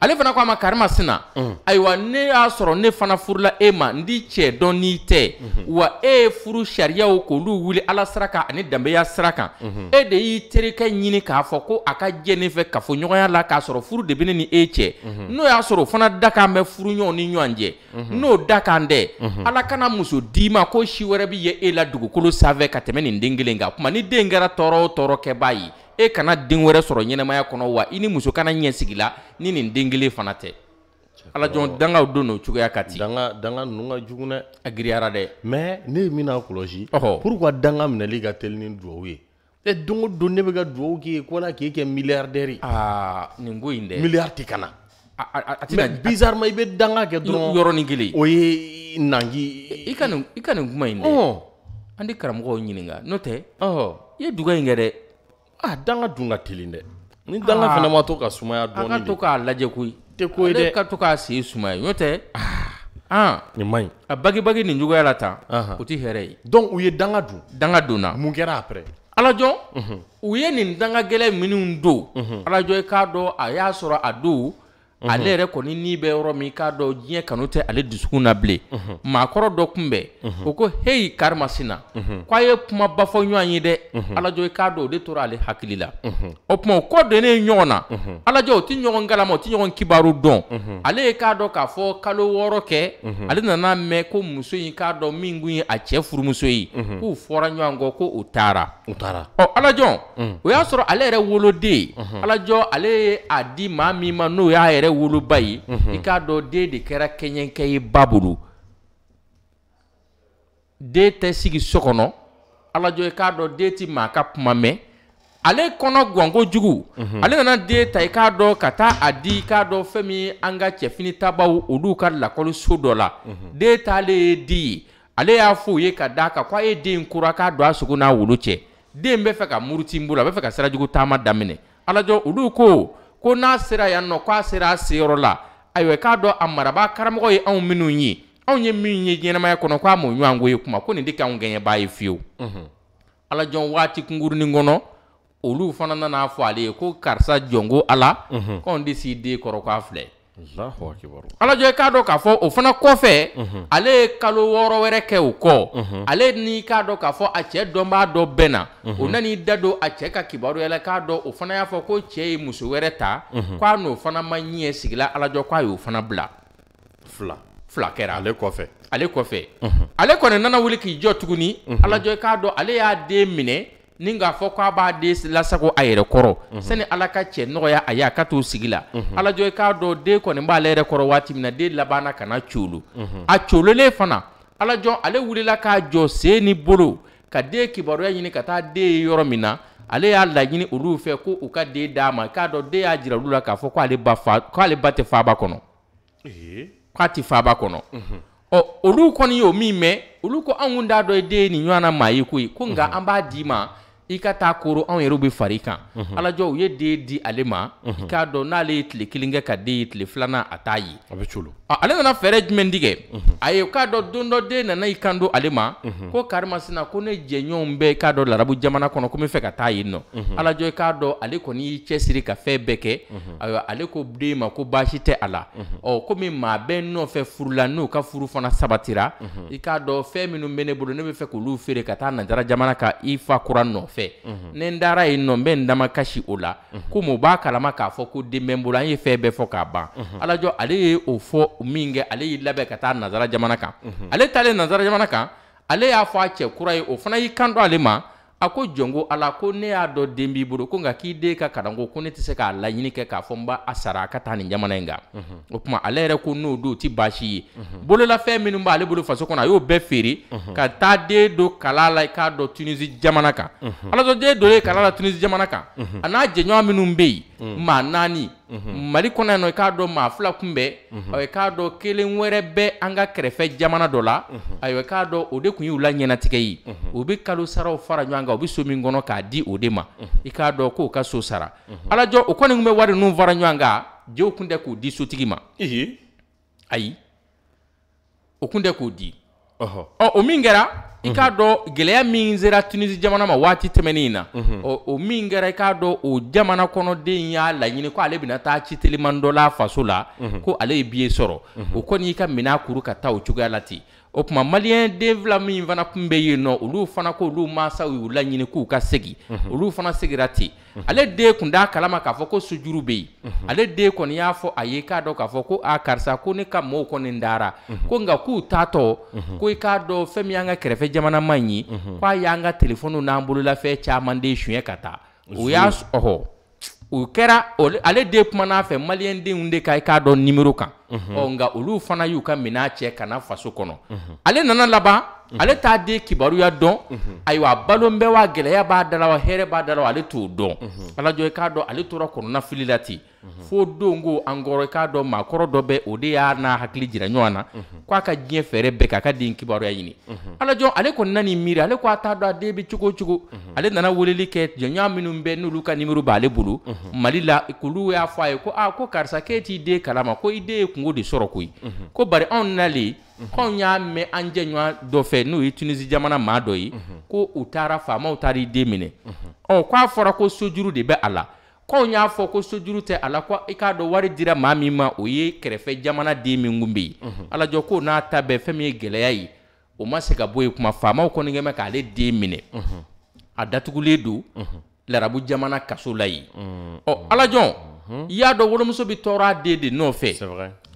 ale fana ko a ma karimasina ayiwa ne y'a sɔrɔ ne fana furula e ma n t'i cɛ dɔn n'i tɛ wa e ye furu sariyaw k'olu wuli ala sira kan ani danbeya sira kan e de y'i terikɛ ɲini k'a fɔ ko a ka jɛ ne fɛ kafoɲɔgɔnya la k'a sɔrɔ furu de bɛ ne ni e cɛ n'o y'a sɔrɔ o fana da kan bɛ furuɲɔgɔnw ni ɲɔgɔn cɛ n'o da kan dɛ ala kana muso d'i ma ko si wɛrɛ bɛ ye e la dugukolo sanfɛ ka tɛmɛ nin den kelen kan kuma ni den kɛra tɔɔrɔ o tɔɔrɔ kɛbaa ye e kana den wɛrɛ sɔrɔ ɲɛnɛmaya kɔnɔ wa i ni muso kana ɲɛ sigila ni nin den kelen fana tɛ ala jɔn dangaw don n'o cogoya ka ti danga danga ninnu ka jugu dɛ a giriyara dɛ mɛ ne ye min n'a kɔlɔsi ɔhɔ pour danga minɛli ka teli ni duwawu ye e don o don ne bɛ ka duwawu k'i ye ko ala k'e kɛ miliyardɛri aa nin ko in dɛ miliyari tɛ ka na mɛ bizarrement i bɛ danga kɛ dɔrɔn yɔrɔnin kelen o ye nangi e, i ka nin i ka nin kuma in dɛ an tɛ karamɔgɔw ɲininka n'o tɛ ɔhɔ i ye duga in kɛ dɛ a ah, danga dun ka ni danga fana ma to ka sumaya dɔɔni de a ka to k'a lajɛ koyi tɛ dɛ ale ka to k'a suma sumaya n'o tɛ an ah. ah. nin bagi ɲi a bagibagi nin cogoya la tan o ti hɛrɛ ye donc u ye danga dun danga donna mun kɛra après alajɔ mhm. u ye nin danga gele minnu don mhm. alajɔ i e k'a dɔn a y'a sɔrɔ a don Mhm. ale yɛrɛ kɔni ni bɛ yɔrɔ min k'a dɔn diɲɛ kanu tɛ ale dusukun na bilen mhm. maakɔrɔ dɔ kunbɛn mhm. o ko heyi karimasina k'a ye kumaba fɔ ɲɔgɔn ye dɛ alajɔ k'a dɔn o de tora ale hakili la o tuma o kɔ donnen ɲɔgɔn na alajɔ o tɛ ɲɔgɔn galama o tɛ ɲɔgɔn kibaru dɔn ale ye k'a dɔn k'a fɔ kalo wɔɔrɔ kɛ ale nana mɛn ko muso in k'a dɔn min tun ye a cɛ furumuso ye k'u fɔra ɲɔgɔn kɔ ko o taara o taara ɔ alajɔ o y'a sɔrɔ ale yɛrɛ woloden alajɔ ale ye a di maa min ma n'o y'a yɛrɛ woloba ye mhm. i k'a dɔn den de kɛra kɛɲɛkɛ ye ba bolo den tɛ sigi so kɔnɔ alajɔ i k'a dɔn den ti maa ka kuma mɛn ale kɔnɔ guwan kojugu mhm. ale nana den ta i k'a dɔn ka taa a di i k'a dɔn fɛn min an ka cɛfini tabaw olu ka lakɔliso dɔ la mhm. den t'ale ye di ye ale y'a fɔ u ye ka d'a kan ko ye den kura k'a don a sogo n'a wolo cɛ den bɛ fɛ ka muruti n bolo a bɛ fɛ ka sirajugu taama daminɛ alajɔ olu ko ko n'a sera yan nɔ a sera a seyɔrɔ la ayiwa k'a dɔn a marabaa karamɔgɔ ye anw minnu ye anw ye min ye ɲɛnamaya kɔnɔ a m'o ɲɔgɔnko ye kuma ko nin tɛ k'anw gɛɲɛbaa ye fiyewu ala jɔn waati kunkurunin kɔnɔ olu fana nana fɔ ale ye ko karisa jɔnko ala k'anw de s'i den kɔrɔ k'a filɛ alajɔ i k'a dɔ k'a fɔ o fana kɔfɛ ale ye kalo wɔɔrɔ wɛrɛ kɛ o kɔ ale ni k'a dɔ k'a fɔ a cɛ dɔnb'a dɔ bɛɛ na o nan'i da don a cɛɛ ka kibaruya la k'a dɔ o fana y'a fɔ ko cɛɛ ye muso wɛrɛ ta k'a n'o fana ma ɲɛ sigila alajɔ ko a y'o fana bila fila fila kɛra ale kɔfɛ ale kɔfɛ ale kɔni nana wuli k'i jɔ tuguni alajɔ i k'a dɔ ale y'a den minɛ ni k'a fɔ k'a b'a den lasago a yɛrɛ kɔrɔ sani ala ka cɛ nɔgɔya a ye a ka t'o sigi la ala jɔ i k'a dɔn den kɔni b'ale yɛrɛ kɔrɔ waati min na den labanna ka na colo a cololen fana ala jɔ ale wulila k'a jɔ sen ni bolo ka den kibaruya ɲini ka taa den ye yɔrɔ min na ale y'a laɲini olu fɛ ko u ka den d'a ma k'a dɔn den y'a jira olu la k'a fɔ k'ale ba fa k'ale ba tɛ faaba kɔnɔ k'a tɛ faaba kɔnɔ ɔ olu kɔni y'o min mɛn olu ko anw t'a dɔn den ye nin ɲɔgɔnna maa ye koyi ko nka an b'a d'i ma i ka taa koro anw yɛrɛw be fari kan alajɔ u ye den di ale ma i k'a dɔn n'ale ye tile kelen kɛ ka den ye tile filana a t'a ye a bɛ colo Ah, ale nana fɛɛrɛ jumɛn tigɛ a ye k'a dɔn don dɔ den nana i kan ale ma ko karimasina ko ne jɛɲɔgɔnw bɛɛ k'a dɔn larabu jamana kɔnɔ ko n bɛ fɛ ka taa yen nɔ alajɔ i k'a dɔn ale kɔni y'i cɛsiri ka fɛn bɛɛ kɛ ayiwa ale ko den ma ko baasi tɛ a la ɔ komi maa bɛɛ nɔfɛ furula n'o ka furu fana sabatira i k'a dɔn fɛn minnu bɛ ne bolo ne bɛ fɛ k'olu feere ka taa nanzara jamana ka i fa kura nɔfɛ ne n taara yen nɔ n bɛ n damakasi o la komi o b'a kalama k'a fɔ ko den bɛ n bolo an ye fɛn bɛɛ fɔ k'a ban alajɔ ale ye o fɔ min kɛ ale y'i labɛn ka taa nazara jamana kan mhm. ale taalen nazara jamana kan ale y'a fɔ a cɛ kura ye o fana y'i kan ale ma a ko jɔn ala ko ne y'a dɔ den b'i bolo ko nka k'i den ka kalanko ko ne tɛ se k'a laɲini kɛ k'a fɔ n ba a sara a ka taa nin jamana in kan mhm. o tuma ale yɛrɛ ko n'o don o ti baasi ye mhm. bololafɛn minnu b'ale bolo faso kɔnɔ a y'o bɛɛ feere ka taa den don kala la i k'a dɔn tunisi jamana kan alasɔden donnen kala la tunisi jamana kan a n'a jɛɲɔgɔn minnu bɛ yen Mm-hmm. ma naani mm-hmm. mali kɔnɔ yan nɔ i k'a dɔ ma fila kunbɛn ayiwa mm-hmm. i k'a dɔ kelen wɛrɛ bɛ an ka kɛrɛfɛ jamana dɔ la ayiwa i k'a dɔ o de kun y'u la ɲɛnatigɛ ye u be kalo saraw fara ɲɔgɔn kan u be so min kɔnɔ k'a di o de ma i k'a dɔ k'o ka so sara alajɔ o kɔni kun bɛ wari nu fara ɲɔgɔn kan jeo kun tɛ k'o di sotigi ma ayi o kun tɛ k'o di ɔ o min kɛra i k'a dɔ gɛlɛya min sera tunisi jamana ma waati tɛmɛnin na mhm. o min kɛra i k'a dɔ o jamana kɔnɔden y'a laɲini ko ale bɛna taa ci dɔ la faso la ko ale ye biye sɔrɔ mhm. o kɔni i ka mina kuru ka ta o cogoya la ten o kuma maliyɛn den fila min fana kun bɛ yen nɔ olu fana ko olu mansaw y'u laɲini k'u ka segin olu mhm. fana segira ten mhm. ale den kun d'a kalama k'a fɔ ko sujuru bɛ yen mhm. ale den kɔni y'a fɔ a ye k'a dɔ k'a fɔ ko a karisa ko ne ka mɔɔw kɔni dara ko nka k'u taatɔ ko i e k'a dɔ fɛn min y'an ka kɛrɛfɛ jamana ma ɲi k'a y'an ka telefɔniw n'an bololafɛn caman de suɲɛ ka taa o y'a ɔhɔ o kɛra ale de kumana fɛ maliyɛndenw de ka i k'a dɔn nimero kan ɔ nka olu fana y'u ka minɛn cɛ ka na faso kɔnɔ ale nana laban ale t'a den kibaruya dɔn mhm. ayiwa a balon bɛɛ wa gɛlɛya b'a da wa hɛrɛ b'a da wa ale t'o dɔn mhm. alajɔ i k'a dɔn ale tora kɔnɔna fili la ten mhm. fo don ko an kɔrɔ i k'a dɔn maakɔrɔ dɔ bɛ o de y'a n'a hakili jira ɲɔgɔn na k'a ka diɲɛ fɛɛrɛ bɛɛ k'a ka den kibaruya ɲini alajɔ ale kɔni nani miiri ale ko a t'a dɔn a den bɛ cogo o cogo ale nana weleli kɛ jɔnɲɔgɔn minnu bɛ n'olu ka nimero b'ale bolo mali la k'olu y'a fɔ a ye ko a ko karisa k'e t'i den kalama ko i den ye kungo de sɔrɔ koyi ko bari anw nalen k'anw y'a mɛn an jɛɲɔgɔn dɔ fɛ n'o ye tunisi jamana maa dɔ ye ko u taara faamaw taara i den minɛ ɔ k'a fɔra ko sojuru de bɛ a la k'anw y'a fɔ ko sojuru tɛ a la ko i k'a dɔn wari dira maa min ma o ye kɛrɛfɛ jamana den min kun bɛ yen alajɔ ko n'a ta bɛɛ fɛn min ye gɛlɛya ye o ma se ka bɔ yen kuma faamaw kɔni kɛ k'ale den minɛ a datugulen don larabu jamana kaso la yen ɔ alajɔ i y'a dɔn wolomuso bɛ tɔɔrɔ a den de nɔfɛ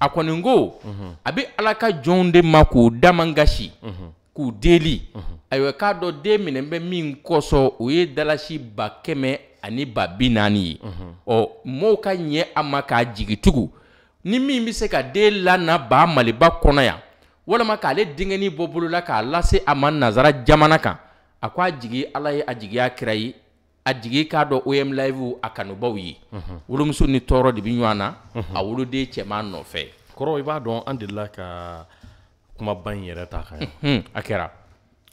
a kɔni ko a bɛ ala ka jɔnw de ma k'u damangasi mhm. k'u deli mhm. ayiwa k'a dɔn den minɛ bɛ min kɔsɔn o ye dalasi ba kɛmɛ ani ba bi naani ye mhm. ɔ mɔɔw ka ɲɛ a ma k'a jigi tugu ni min bɛ se ka den lana ba maliba kɔnɔ yan walama k'ale denkɛnin bɔ bolola k'a lase a ma nazara jamana kan a ko a jigi ala ye a jigiya kira ye a kado k'a dɔn om live a kanubaw ni tɔɔrɔ de bi a woloden cɛman nɔfɛ kɔrɔ i b'a dɔn andilla ka kumaba in yɛrɛ ta kan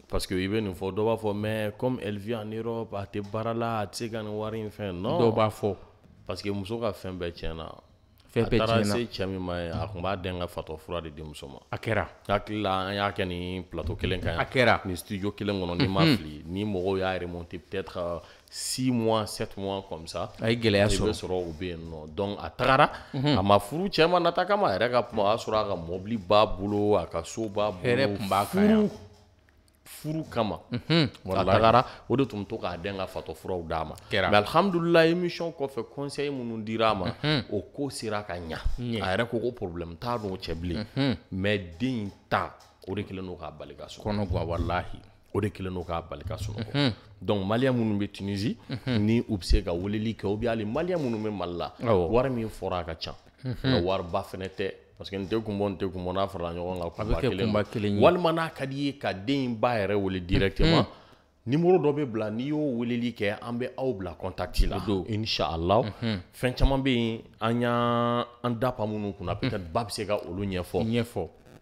parce que ibe bɛ nin fɔ mais comme elle vit en Europe a tɛ baara a wari in non doba fo parce que muso ka fɛn bɛɛ tiɲɛna fɛn bɛɛ tiɲɛna a taara se ma a tun b'a fura de di soma akera akila y'a keni plateau kelen kan akera ni studio kelen kɔnɔ ni mafli ni mɔgɔw y'a remonter peut-être euh, 6 mois 7 mois comme ça a gɛlɛya sɔrɔ i bɛ sɔrɔ o bɛ yen nɔ donc a tagara a mhm. ma furu cɛ ma nata kama a yɛrɛ ka kuma o y'a sɔrɔ a ka mɔbili b'a bolo a ka so b'a bolo hɛrɛ kun b'a kan yan furu kama a tagara o de tun bɛ to k'a den ka fatɔ furaw d'a ma mhm. mhm. mais alihamudulilayi émission kɔfɛ conseil minnu dira a ma o ko sera ka ɲa a yɛrɛ ko ko problème t'a n'o cɛ bilen mais den in ta o de kɛlen don k'a bali ka so kɔnɔ guwa walahi o de kɛlen don k'a bali ka sunɔgɔ donc maliyɛn minnu bɛ tunisi ni u bɛ se ka weleli kɛ o bi hali maliyɛn minnu bɛ mali la wari min fɔra a ka ca nka wariba fana tɛ parce que n tɛ kun n tɛ kun n'a farala ɲɔgɔn kan kunba kelen walima n'a ka d'i ye ka den in ba yɛrɛ wele directement numéro dɔ bɛ bila n'i y'o weleli kɛ an bɛ aw bila contact la inshallah fɛn caman bɛ yen an y'an da pa minnu kunna peut-être ba bɛ se ka olu ɲɛfɔ ɲɛfɔ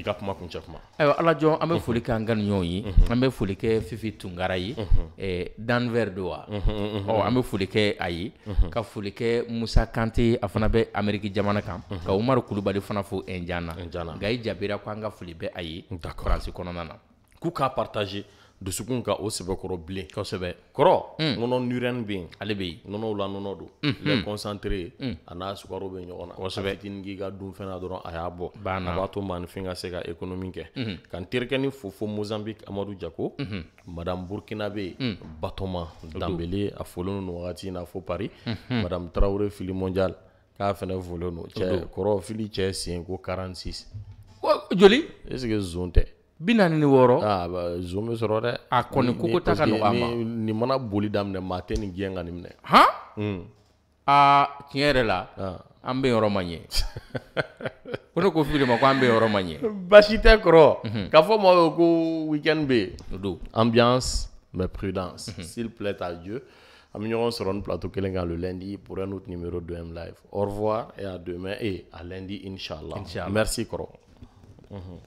i ka kuma kuncɛ kuma ayiwa ala jɔn an bɛ foli kɛ an ganiɲɔgɔnw ye an bɛ foli kɛ fifi tungara ye danver do wa ɔ an bɛ foli kɛ a ye ka foli kɛ musa kante a fana bɛ ameriki jamana kan ka umaru kulubali fana fo ɛnjan na nka i jabira ko an ka foli bɛ a ye faransi kɔnɔna na k'u k'a partager dusukun ka o sɛbɛkɔrɔ bilen kosɛbɛ kɔrɔ mm. nɔnɔ nuren be yen ale bɛ yen nɔnɔw la nɔnɔ don mm, lɛ mm. concentré a n'a sukaro bɛ ɲɔgɔn na kosɛbɛ fitinin k'i ka dunfɛn na dɔrɔn a y'a bɔ a b'a to maanifin ka se ka économie kɛ mm-hmm. ka n terikɛ ni fofo Mozambique Amadu Jako mm-hmm. madame Burkina bɛ yen Batoma Danbele a folen nu nin wagati na fo Paris mm-hmm. madame Traoré fili mondial k'a fɛnɛ folen don cɛ kɔrɔ fili cɛ sen ko 46 joli est ce que zon tɛ bi naani ni wɔɔrɔ ah, zon bɛ sɔrɔ dɛ a kɔni koko ta ka nɔgɔ a ma nin mana boli daminɛ maa tɛ nin gɛn ka nin minɛ han hmm. aa ah, tiɲɛ yɛrɛ la ah. an bɛ yɔrɔ ma ɲɛ ko ne ko fili ma ko an bɛ yɔrɔ ma ɲɛ mhm. weekend bɛ yen o ambiance mais prudence mhm. s'il plaît à Dieu an bɛ ɲɔgɔn sɔrɔ ni plateau kelen le lundi pour un autre numéro de M Live au revoir et à demain et à lundi inchallah merci kɔrɔ